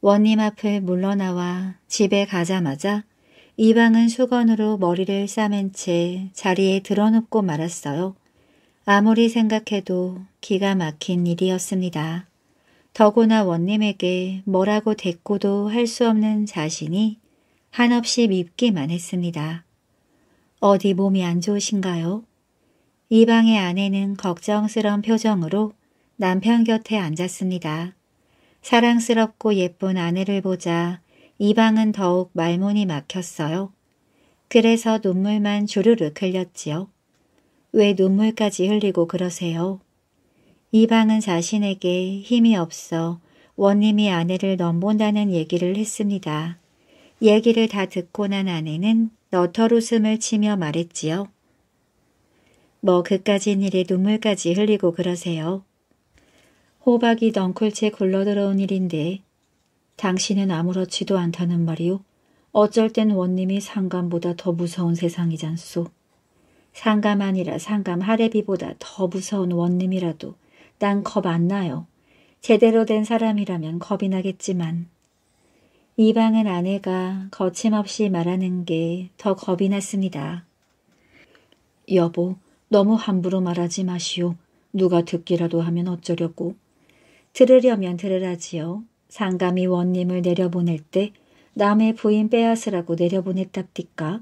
원님 앞을 물러나와 집에 가자마자 이방은 수건으로 머리를 싸맨 채 자리에 드러눕고 말았어요. 아무리 생각해도 기가 막힌 일이었습니다. 더구나 원님에게 뭐라고 대꾸도 할 수 없는 자신이 한없이 밉기만 했습니다. 어디 몸이 안 좋으신가요? 이방의 아내는 걱정스런 표정으로 남편 곁에 앉았습니다. 사랑스럽고 예쁜 아내를 보자 이방은 더욱 말문이 막혔어요. 그래서 눈물만 주르륵 흘렸지요. 왜 눈물까지 흘리고 그러세요? 이방은 자신에게 힘이 없어 원님이 아내를 넘본다는 얘기를 했습니다. 얘기를 다 듣고 난 아내는 너털웃음을 치며 말했지요. 뭐 그까진 일에 눈물까지 흘리고 그러세요. 호박이 넝쿨채 굴러들어온 일인데 당신은 아무렇지도 않다는 말이요. 어쩔 땐 원님이 상감보다 더 무서운 세상이잖소. 상감 아니라 상감 하레비보다 더 무서운 원님이라도 난 겁 안 나요. 제대로 된 사람이라면 겁이 나겠지만. 이방은 아내가 거침없이 말하는 게 더 겁이 났습니다. 여보, 너무 함부로 말하지 마시오. 누가 듣기라도 하면 어쩌려고. 들으려면 들으라지요. 상감이 원님을 내려보낼 때 남의 부인 빼앗으라고 내려보냈답디까.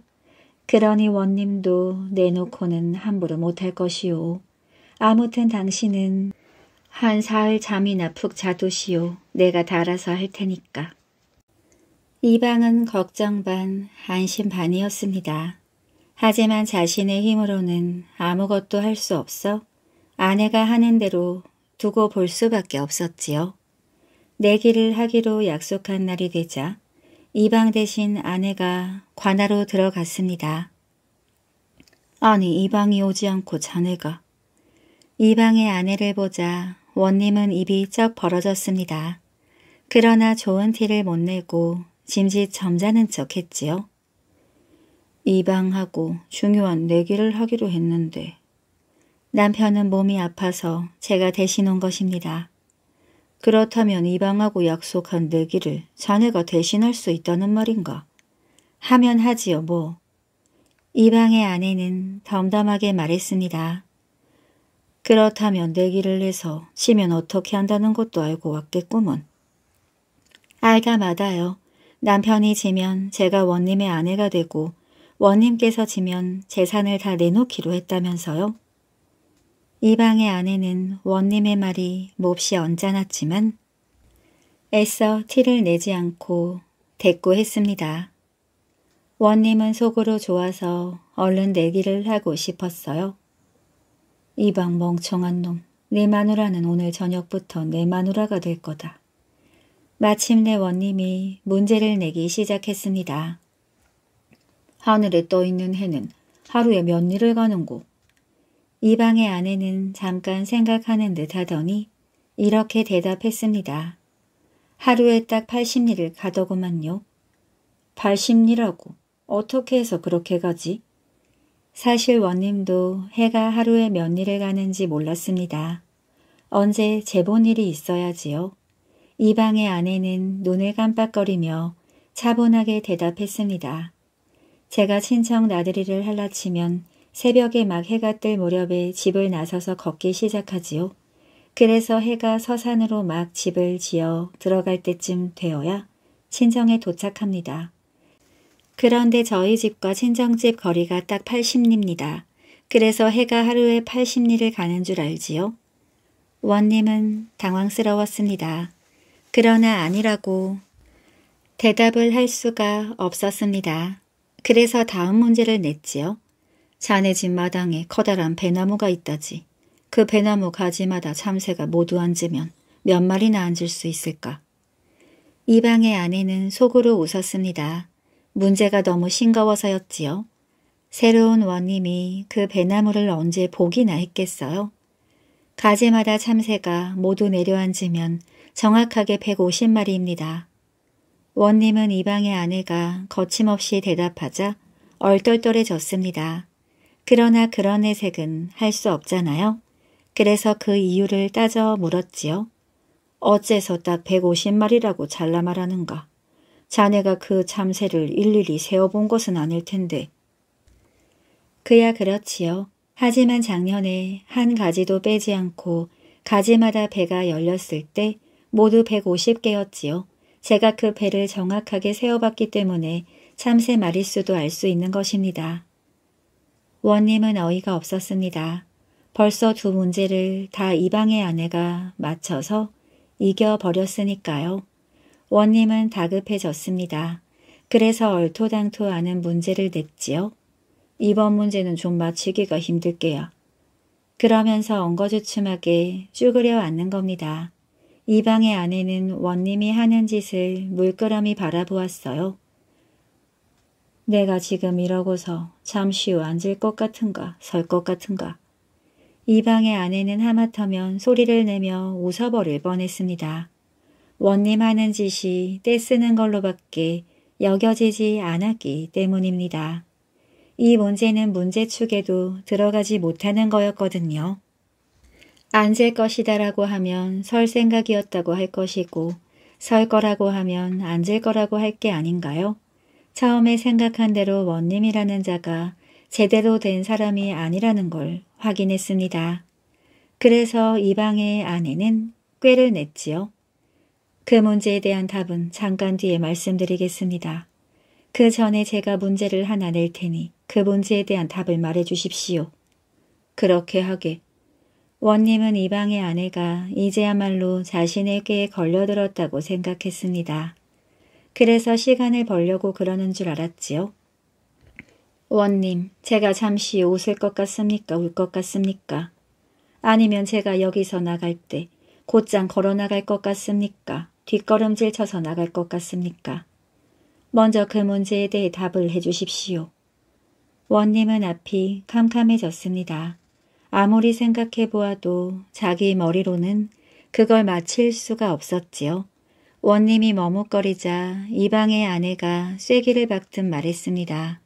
그러니 원님도 내놓고는 함부로 못할 것이오. 아무튼 당신은 한 사흘 잠이나 푹 자두시오. 내가 달아서 할 테니까. 이 방은 걱정 반, 안심 반이었습니다. 하지만 자신의 힘으로는 아무것도 할 수 없어 아내가 하는 대로 두고 볼 수밖에 없었지요. 내기를 하기로 약속한 날이 되자 이방 대신 아내가 관하로 들어갔습니다. 아니 이 방이 오지 않고 자네가. 이 방의 아내를 보자 원님은 입이 쩍 벌어졌습니다. 그러나 좋은 티를 못 내고 짐짓 점잖은 척 했지요. 이방하고 중요한 내기를 하기로 했는데 남편은 몸이 아파서 제가 대신 온 것입니다. 그렇다면 이방하고 약속한 내기를 자네가 대신할 수 있다는 말인가? 하면 하지요 뭐. 이방의 아내는 덤덤하게 말했습니다. 그렇다면 내기를 해서 치면 어떻게 한다는 것도 알고 왔겠구먼. 알가 마다요. 남편이 지면 제가 원님의 아내가 되고 원님께서 지면 재산을 다 내놓기로 했다면서요. 이방의 아내는 원님의 말이 몹시 언짢았지만 애써 티를 내지 않고 대꾸했습니다. 원님은 속으로 좋아서 얼른 내기를 하고 싶었어요. 이방 멍청한 놈, 내 마누라는 오늘 저녁부터 내 마누라가 될 거다. 마침내 원님이 문제를 내기 시작했습니다. 하늘에 떠있는 해는 하루에 몇 일을 가는고. 이방의 아내는 잠깐 생각하는 듯 하더니 이렇게 대답했습니다. 하루에 딱 80리를 가더구만요. 80리라고 어떻게 해서 그렇게 가지? 사실 원님도 해가 하루에 몇 일을 가는지 몰랐습니다. 언제 재본 일이 있어야지요. 이방의 아내는 눈을 깜빡거리며 차분하게 대답했습니다. 제가 친척 나들이를 할라치면 새벽에 막 해가 뜰 무렵에 집을 나서서 걷기 시작하지요. 그래서 해가 서산으로 막 집을 지어 들어갈 때쯤 되어야 친정에 도착합니다. 그런데 저희 집과 친정집 거리가 딱 80리입니다. 그래서 해가 하루에 80리를 가는 줄 알지요? 원님은 당황스러웠습니다. 그러나 아니라고 대답을 할 수가 없었습니다. 그래서 다음 문제를 냈지요. 자네 집 마당에 커다란 배나무가 있다지. 그 배나무 가지마다 참새가 모두 앉으면 몇 마리나 앉을 수 있을까? 이방의 아내는 속으로 웃었습니다. 문제가 너무 싱거워서였지요. 새로운 원님이 그 배나무를 언제 보기나 했겠어요? 가지마다 참새가 모두 내려앉으면 정확하게 150마리입니다. 원님은 이방의 아내가 거침없이 대답하자 얼떨떨해졌습니다. 그러나 그런 해색은 할 수 없잖아요. 그래서 그 이유를 따져 물었지요. 어째서 딱 150마리라고 잘라 말하는가. 자네가 그 참새를 일일이 세어본 것은 아닐 텐데. 그야 그렇지요. 하지만 작년에 한 가지도 빼지 않고 가지마다 배가 열렸을 때 모두 150개였지요. 제가 그 배를 정확하게 세어봤기 때문에 참새 말일 수도알 수 있는 것입니다. 원님은 어이가 없었습니다. 벌써 두 문제를 다 이방의 아내가 맞춰서 이겨버렸으니까요. 원님은 다급해졌습니다. 그래서 얼토당토 않은 문제를 냈지요. 이번 문제는 좀맞추기가 힘들게요. 그러면서 엉거주춤하게 쭈그려 앉는 겁니다. 이방의 아내는 원님이 하는 짓을 물끄러미 바라보았어요. 내가 지금 이러고서 잠시 후 앉을 것 같은가 설 것 같은가. 이방의 아내는 하마터면 소리를 내며 웃어버릴 뻔했습니다. 원님 하는 짓이 떼쓰는 걸로밖에 여겨지지 않았기 때문입니다. 이 문제는 문제축에도 들어가지 못하는 거였거든요. 앉을 것이다 라고 하면 설 생각이었다고 할 것이고 설 거라고 하면 앉을 거라고 할 게 아닌가요? 처음에 생각한 대로 원님이라는 자가 제대로 된 사람이 아니라는 걸 확인했습니다. 그래서 이방의 아내는 꾀를 냈지요. 그 문제에 대한 답은 잠깐 뒤에 말씀드리겠습니다. 그 전에 제가 문제를 하나 낼 테니 그 문제에 대한 답을 말해 주십시오. 그렇게 하게 원님은 이방의 아내가 이제야말로 자신의 꾀에 걸려들었다고 생각했습니다. 그래서 시간을 벌려고 그러는 줄 알았지요. 원님, 제가 잠시 웃을 것 같습니까? 울 것 같습니까? 아니면 제가 여기서 나갈 때 곧장 걸어 나갈 것 같습니까? 뒷걸음질 쳐서 나갈 것 같습니까? 먼저 그 문제에 대해 답을 해주십시오. 원님은 앞이 캄캄해졌습니다. 아무리 생각해 보아도 자기 머리로는 그걸 마칠 수가 없었지요. 원님이 머뭇거리자 이방의 아내가 쐐기를 박듯 말했습니다.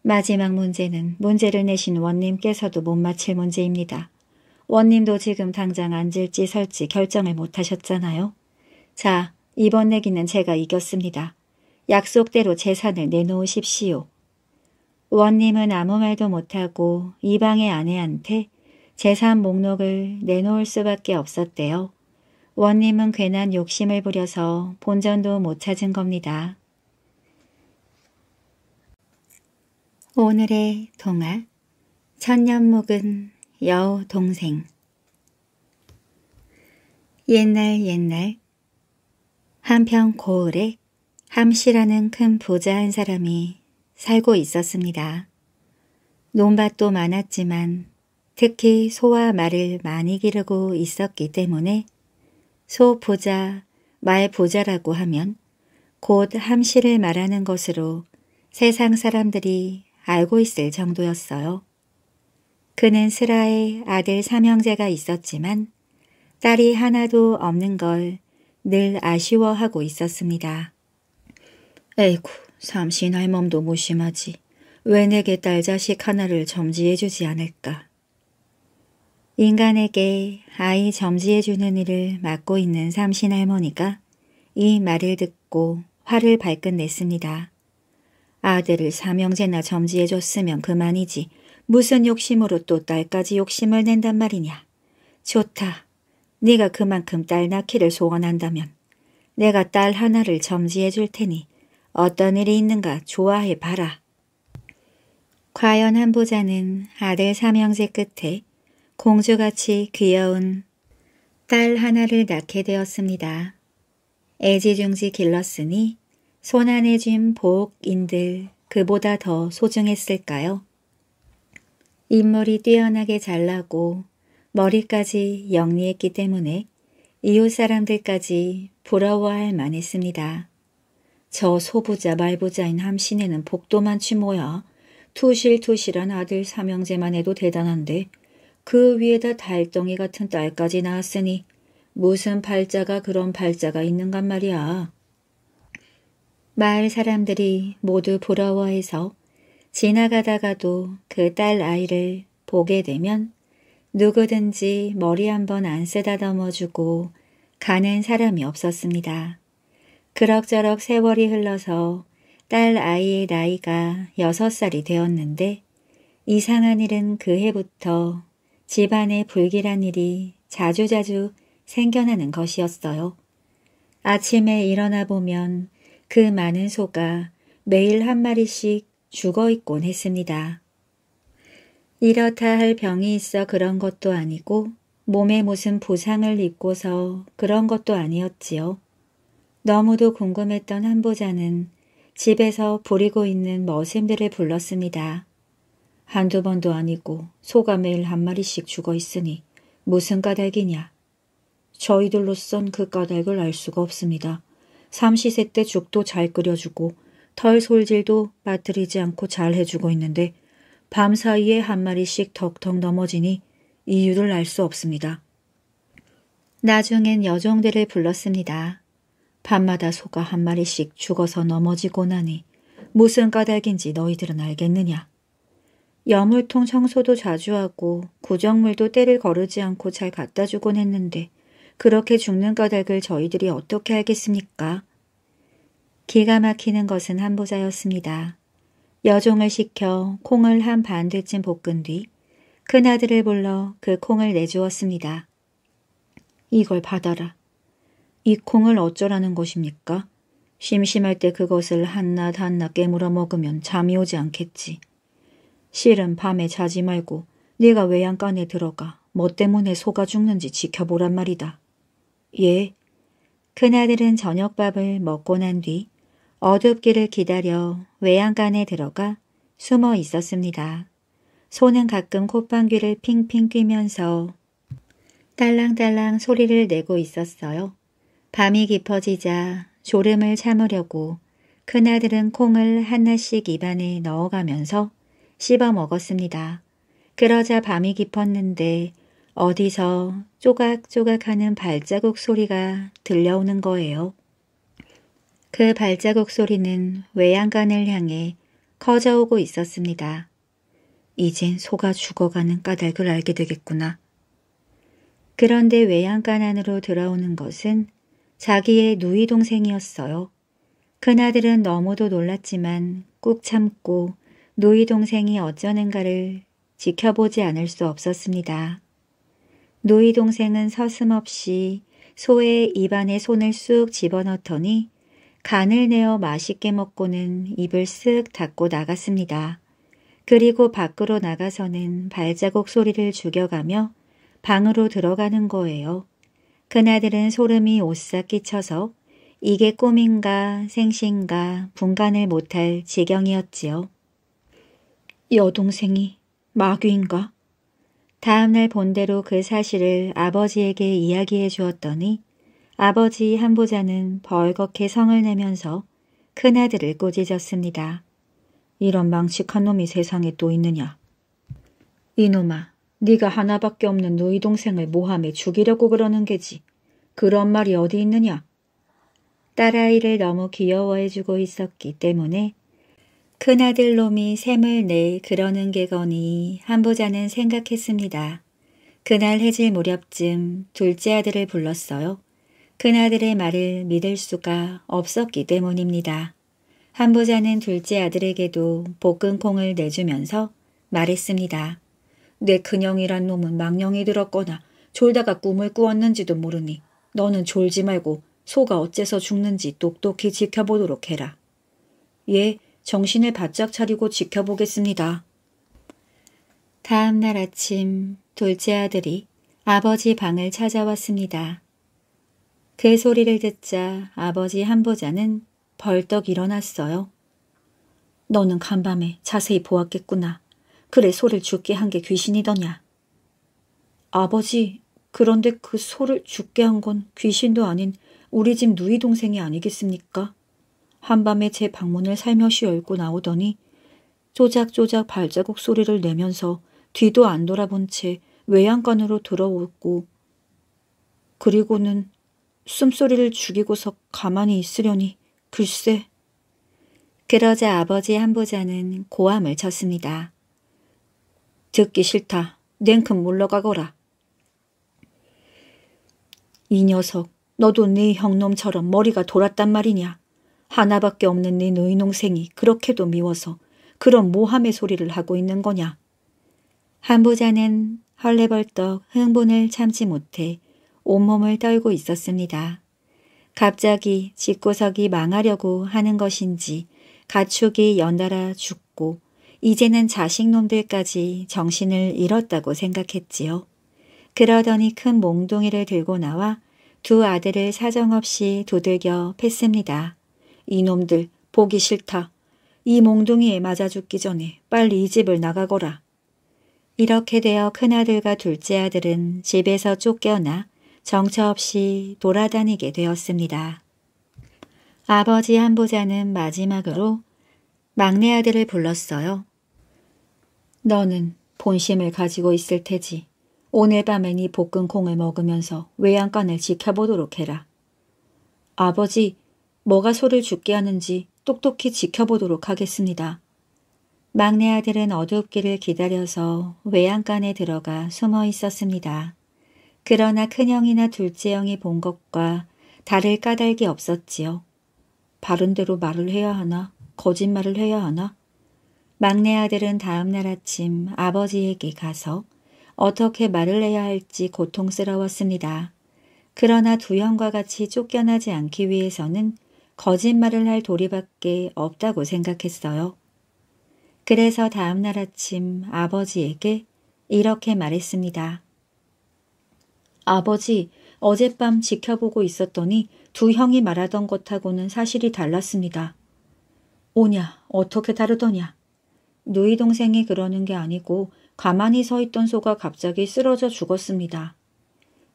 마지막 문제는 문제를 내신 원님께서도 못 맞힐 문제입니다. 원님도 지금 당장 앉을지 설지 결정을 못하셨잖아요. 자, 이번 내기는 제가 이겼습니다. 약속대로 재산을 내놓으십시오. 원님은 아무 말도 못하고 이방의 아내한테 재산 목록을 내놓을 수밖에 없었대요. 원님은 괜한 욕심을 부려서 본전도 못 찾은 겁니다. 오늘의 동화 천년묵은 여우 동생 옛날 옛날 한편 고을에 함씨라는 큰 부자한 사람이 살고 있었습니다. 논밭도 많았지만 특히 소와 말을 많이 기르고 있었기 때문에 소 보자, 말 보자라고 하면 곧 함씨를 말하는 것으로 세상 사람들이 알고 있을 정도였어요. 그는 슬아의 아들 삼형제가 있었지만 딸이 하나도 없는 걸 늘 아쉬워하고 있었습니다. 에이구, 삼신할 몸도 무심하지 왜 내게 딸 자식 하나를 점지해주지 않을까. 인간에게 아이 점지해주는 일을 맡고 있는 삼신 할머니가 이 말을 듣고 화를 발끈 냈습니다. 아들을 삼형제나 점지해줬으면 그만이지 무슨 욕심으로 또 딸까지 욕심을 낸단 말이냐. 좋다. 네가 그만큼 딸 낳기를 소원한다면 내가 딸 하나를 점지해줄 테니 어떤 일이 있는가 좋아해 봐라. 과연 한보자는 아들 삼형제 끝에 공주같이 귀여운 딸 하나를 낳게 되었습니다. 애지중지 길렀으니 손안에 쥔 보옥인들 그보다 더 소중했을까요? 인물이 뛰어나게 잘나고 머리까지 영리했기 때문에 이웃 사람들까지 부러워할 만했습니다. 저 소부자 말부자인 함신에는 복도만 취모야 투실투실한 아들 삼형제만 해도 대단한데 그 위에다 달덩이 같은 딸까지 낳았으니 무슨 팔자가 그런 팔자가 있는간 말이야. 마을 사람들이 모두 부러워해서 지나가다가도 그 딸 아이를 보게 되면 누구든지 머리 한번 안 쓰다듬어주고 가는 사람이 없었습니다. 그럭저럭 세월이 흘러서 딸 아이의 나이가 여섯 살이 되었는데 이상한 일은 그 해부터 집안의 불길한 일이 자주자주 생겨나는 것이었어요. 아침에 일어나 보면 그 많은 소가 매일 한 마리씩 죽어 있곤 했습니다. 이렇다 할 병이 있어 그런 것도 아니고 몸에 무슨 부상을 입고서 그런 것도 아니었지요. 너무도 궁금했던 한보자는 집에서 부리고 있는 머슴들을 불렀습니다. 한두 번도 아니고 소가 매일 한 마리씩 죽어 있으니 무슨 까닭이냐. 저희들로선 그 까닭을 알 수가 없습니다. 삼시세 때 죽도 잘 끓여주고 털 솔질도 빠뜨리지 않고 잘 해주고 있는데 밤 사이에 한 마리씩 덕덕 넘어지니 이유를 알 수 없습니다. 나중엔 여종들을 불렀습니다. 밤마다 소가 한 마리씩 죽어서 넘어지고나니 무슨 까닭인지 너희들은 알겠느냐. 여물통 청소도 자주 하고 구정물도 때를 거르지 않고 잘 갖다 주곤 했는데 그렇게 죽는 까닭을 저희들이 어떻게 알겠습니까? 기가 막히는 것은 한보자였습니다. 여종을 시켜 콩을 한 반대쯤 볶은 뒤 큰아들을 불러 그 콩을 내주었습니다. 이걸 받아라. 이 콩을 어쩌라는 것입니까? 심심할 때 그것을 한낱 한낱 깨물어 먹으면 잠이 오지 않겠지. 실은 밤에 자지 말고 네가 외양간에 들어가 뭐 때문에 소가 죽는지 지켜보란 말이다. 예. 큰아들은 저녁밥을 먹고 난 뒤 어둡기를 기다려 외양간에 들어가 숨어 있었습니다. 소는 가끔 콧방귀를 핑핑 뀌면서 딸랑딸랑 소리를 내고 있었어요. 밤이 깊어지자 졸음을 참으려고 큰아들은 콩을 하나씩 입안에 넣어가면서 씹어 먹었습니다. 그러자 밤이 깊었는데 어디서 쪼각쪼각하는 발자국 소리가 들려오는 거예요. 그 발자국 소리는 외양간을 향해 커져오고 있었습니다. 이젠 소가 죽어가는 까닭을 알게 되겠구나. 그런데 외양간 안으로 들어오는 것은 자기의 누이 동생이었어요. 큰아들은 너무도 놀랐지만 꾹 참고 누이 동생이 어쩌는가를 지켜보지 않을 수 없었습니다. 누이 동생은 서슴없이 소의 입안에 손을 쑥 집어넣더니 간을 내어 맛있게 먹고는 입을 쓱 닫고 나갔습니다. 그리고 밖으로 나가서는 발자국 소리를 죽여가며 방으로 들어가는 거예요. 큰아들은 소름이 오싹 끼쳐서 이게 꿈인가 생신가 분간을 못할 지경이었지요. 여동생이 마귀인가? 다음날 본대로 그 사실을 아버지에게 이야기해 주었더니 아버지 한보자는 벌겋게 성을 내면서 큰아들을 꼬지졌습니다. 이런 망측한 놈이 세상에 또 있느냐. 이놈아, 네가 하나밖에 없는 너희 동생을 모함해 죽이려고 그러는 게지. 그런 말이 어디 있느냐? 딸아이를 너무 귀여워해주고 있었기 때문에 큰아들 놈이 샘을 내 그러는 게거니 한보자는 생각했습니다. 그날 해질 무렵쯤 둘째 아들을 불렀어요. 큰아들의 말을 믿을 수가 없었기 때문입니다. 한보자는 둘째 아들에게도 볶은콩을 내주면서 말했습니다. 내 근영이란 놈은 망령이 들었거나 졸다가 꿈을 꾸었는지도 모르니 너는 졸지 말고 소가 어째서 죽는지 똑똑히 지켜보도록 해라. 예, 정신을 바짝 차리고 지켜보겠습니다. 다음 날 아침 둘째 아들이 아버지 방을 찾아왔습니다. 그 소리를 듣자 아버지 한보자는 벌떡 일어났어요. 너는 간밤에 자세히 보았겠구나. 그래 소를 죽게 한 게 귀신이더냐. 아버지, 그런데 그 소를 죽게 한 건 귀신도 아닌 우리 집 누이 동생이 아니겠습니까? 한밤에 제 방문을 살며시 열고 나오더니 쪼작쪼작 발자국 소리를 내면서 뒤도 안 돌아본 채 외양간으로 들어오고 그리고는 숨소리를 죽이고서 가만히 있으려니 글쎄. 그러자 아버지 한보자는 고함을 쳤습니다. 듣기 싫다. 냉큼 물러가거라. 이 녀석, 너도 네 형놈처럼 머리가 돌았단 말이냐. 하나밖에 없는 네 노인홍생이 그렇게도 미워서 그런 모함의 소리를 하고 있는 거냐. 한부자는 헐레벌떡 흥분을 참지 못해 온몸을 떨고 있었습니다. 갑자기 집구석이 망하려고 하는 것인지 가축이 연달아 죽고 이제는 자식놈들까지 정신을 잃었다고 생각했지요. 그러더니 큰 몽둥이를 들고 나와 두 아들을 사정없이 두들겨 팼습니다. 이놈들 보기 싫다. 이 몽둥이에 맞아 죽기 전에 빨리 이 집을 나가거라. 이렇게 되어 큰아들과 둘째 아들은 집에서 쫓겨나 정처 없이 돌아다니게 되었습니다. 아버지 한보자는 마지막으로 막내 아들을 불렀어요. 너는 본심을 가지고 있을 테지. 오늘 밤엔 이 네 볶은 콩을 먹으면서 외양간을 지켜보도록 해라. 아버지, 뭐가 소를 죽게 하는지 똑똑히 지켜보도록 하겠습니다. 막내 아들은 어둡기를 기다려서 외양간에 들어가 숨어 있었습니다. 그러나 큰형이나 둘째 형이 본 것과 다를 까닭이 없었지요. 바른대로 말을 해야 하나? 거짓말을 해야 하나? 막내 아들은 다음날 아침 아버지에게 가서 어떻게 말을 해야 할지 고통스러웠습니다. 그러나 두 형과 같이 쫓겨나지 않기 위해서는 거짓말을 할 도리밖에 없다고 생각했어요. 그래서 다음날 아침 아버지에게 이렇게 말했습니다. 아버지, 어젯밤 지켜보고 있었더니 두 형이 말하던 것하고는 사실이 달랐습니다. 오냐, 어떻게 다르더냐. 누이 동생이 그러는 게 아니고 가만히 서 있던 소가 갑자기 쓰러져 죽었습니다.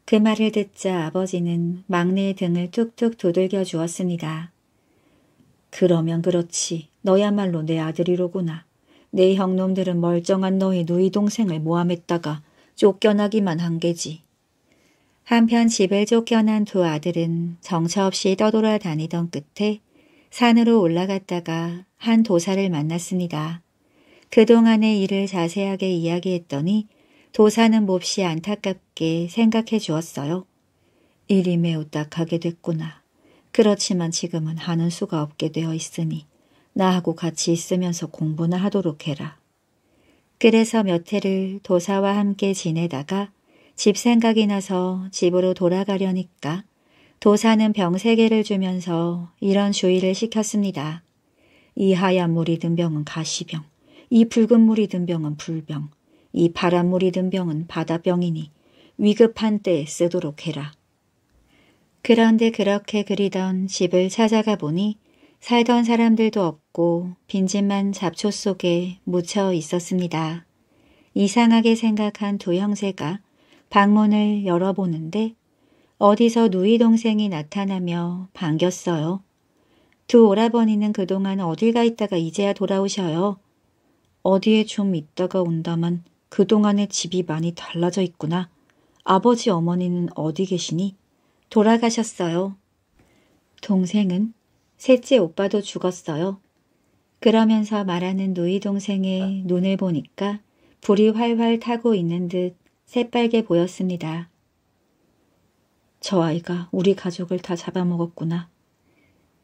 그 말을 듣자 아버지는 막내의 등을 툭툭 두들겨 주었습니다. 그러면 그렇지. 너야말로 내 아들이로구나. 내 형놈들은 멀쩡한 너의 누이 동생을 모함했다가 쫓겨나기만 한 게지. 한편 집을 쫓겨난 두 아들은 정처없이 떠돌아다니던 끝에 산으로 올라갔다가 한 도사를 만났습니다. 그동안의 일을 자세하게 이야기했더니 도사는 몹시 안타깝게 생각해 주었어요. 일이 매우 딱하게 됐구나. 그렇지만 지금은 하는 수가 없게 되어 있으니 나하고 같이 있으면서 공부나 하도록 해라. 그래서 몇 해를 도사와 함께 지내다가 집 생각이 나서 집으로 돌아가려니까 도사는 병 세 개를 주면서 이런 주의를 시켰습니다. 이 하얀 물이 든 병은 가시병, 이 붉은 물이 든 병은 불병, 이 파란 물이 든 병은 바다병이니 위급한 때에 쓰도록 해라. 그런데 그렇게 그리던 집을 찾아가 보니 살던 사람들도 없고 빈집만 잡초 속에 묻혀 있었습니다. 이상하게 생각한 두 형제가 방문을 열어보는데 어디서 누이 동생이 나타나며 반겼어요. 두 오라버니는 그동안 어딜 가 있다가 이제야 돌아오셔요. 어디에 좀 있다가 온다만 그동안의 집이 많이 달라져 있구나. 아버지 어머니는 어디 계시니? 돌아가셨어요. 동생은 셋째 오빠도 죽었어요. 그러면서 말하는 누이 동생의 눈을 보니까 불이 활활 타고 있는 듯 새빨개 보였습니다. 저 아이가 우리 가족을 다 잡아먹었구나.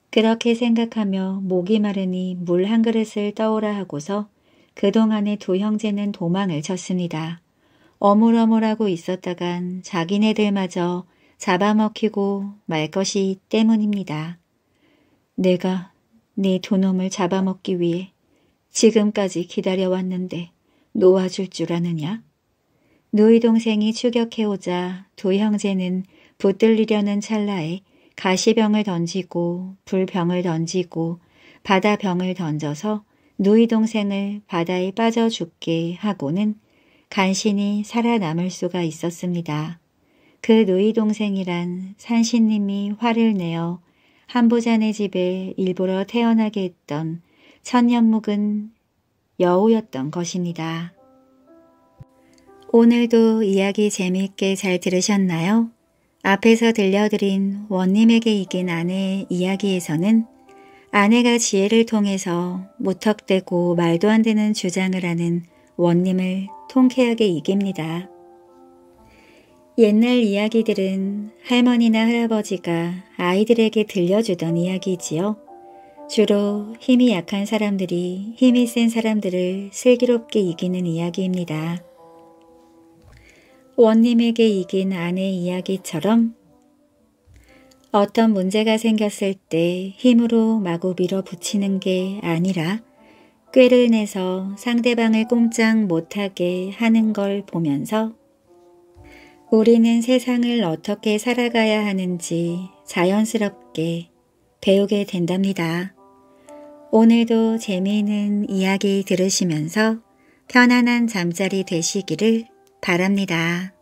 그렇게 생각하며 목이 마르니 물 한 그릇을 떠오라 하고서 그동안의 두 형제는 도망을 쳤습니다. 어물어물하고 있었다간 자기네들마저 잡아먹히고 말 것이 때문입니다. 내가 네두 놈을 잡아먹기 위해 지금까지 기다려왔는데 놓아줄 줄 아느냐? 누이 동생이 추격해오자 두 형제는 붙들리려는 찰나에 가시병을 던지고 불병을 던지고 바다병을 던져서 누이 동생을 바다에 빠져 죽게 하고는 간신히 살아남을 수가 있었습니다. 그 누이 동생이란 산신님이 화를 내어 한보자네 집에 일부러 태어나게 했던 천년묵은 여우였던 것입니다. 오늘도 이야기 재미있게 잘 들으셨나요? 앞에서 들려드린 원님에게 이긴 아내의 이야기에서는 아내가 지혜를 통해서 무턱대고 말도 안 되는 주장을 하는 원님을 통쾌하게 이깁니다. 옛날 이야기들은 할머니나 할아버지가 아이들에게 들려주던 이야기지요. 주로 힘이 약한 사람들이 힘이 센 사람들을 슬기롭게 이기는 이야기입니다. 원님에게 이긴 아내 이야기처럼 어떤 문제가 생겼을 때 힘으로 마구 밀어붙이는 게 아니라 꾀를 내서 상대방을 꼼짝 못하게 하는 걸 보면서 우리는 세상을 어떻게 살아가야 하는지 자연스럽게 배우게 된답니다. 오늘도 재미있는 이야기 들으시면서 편안한 잠자리 되시기를 바랍니다.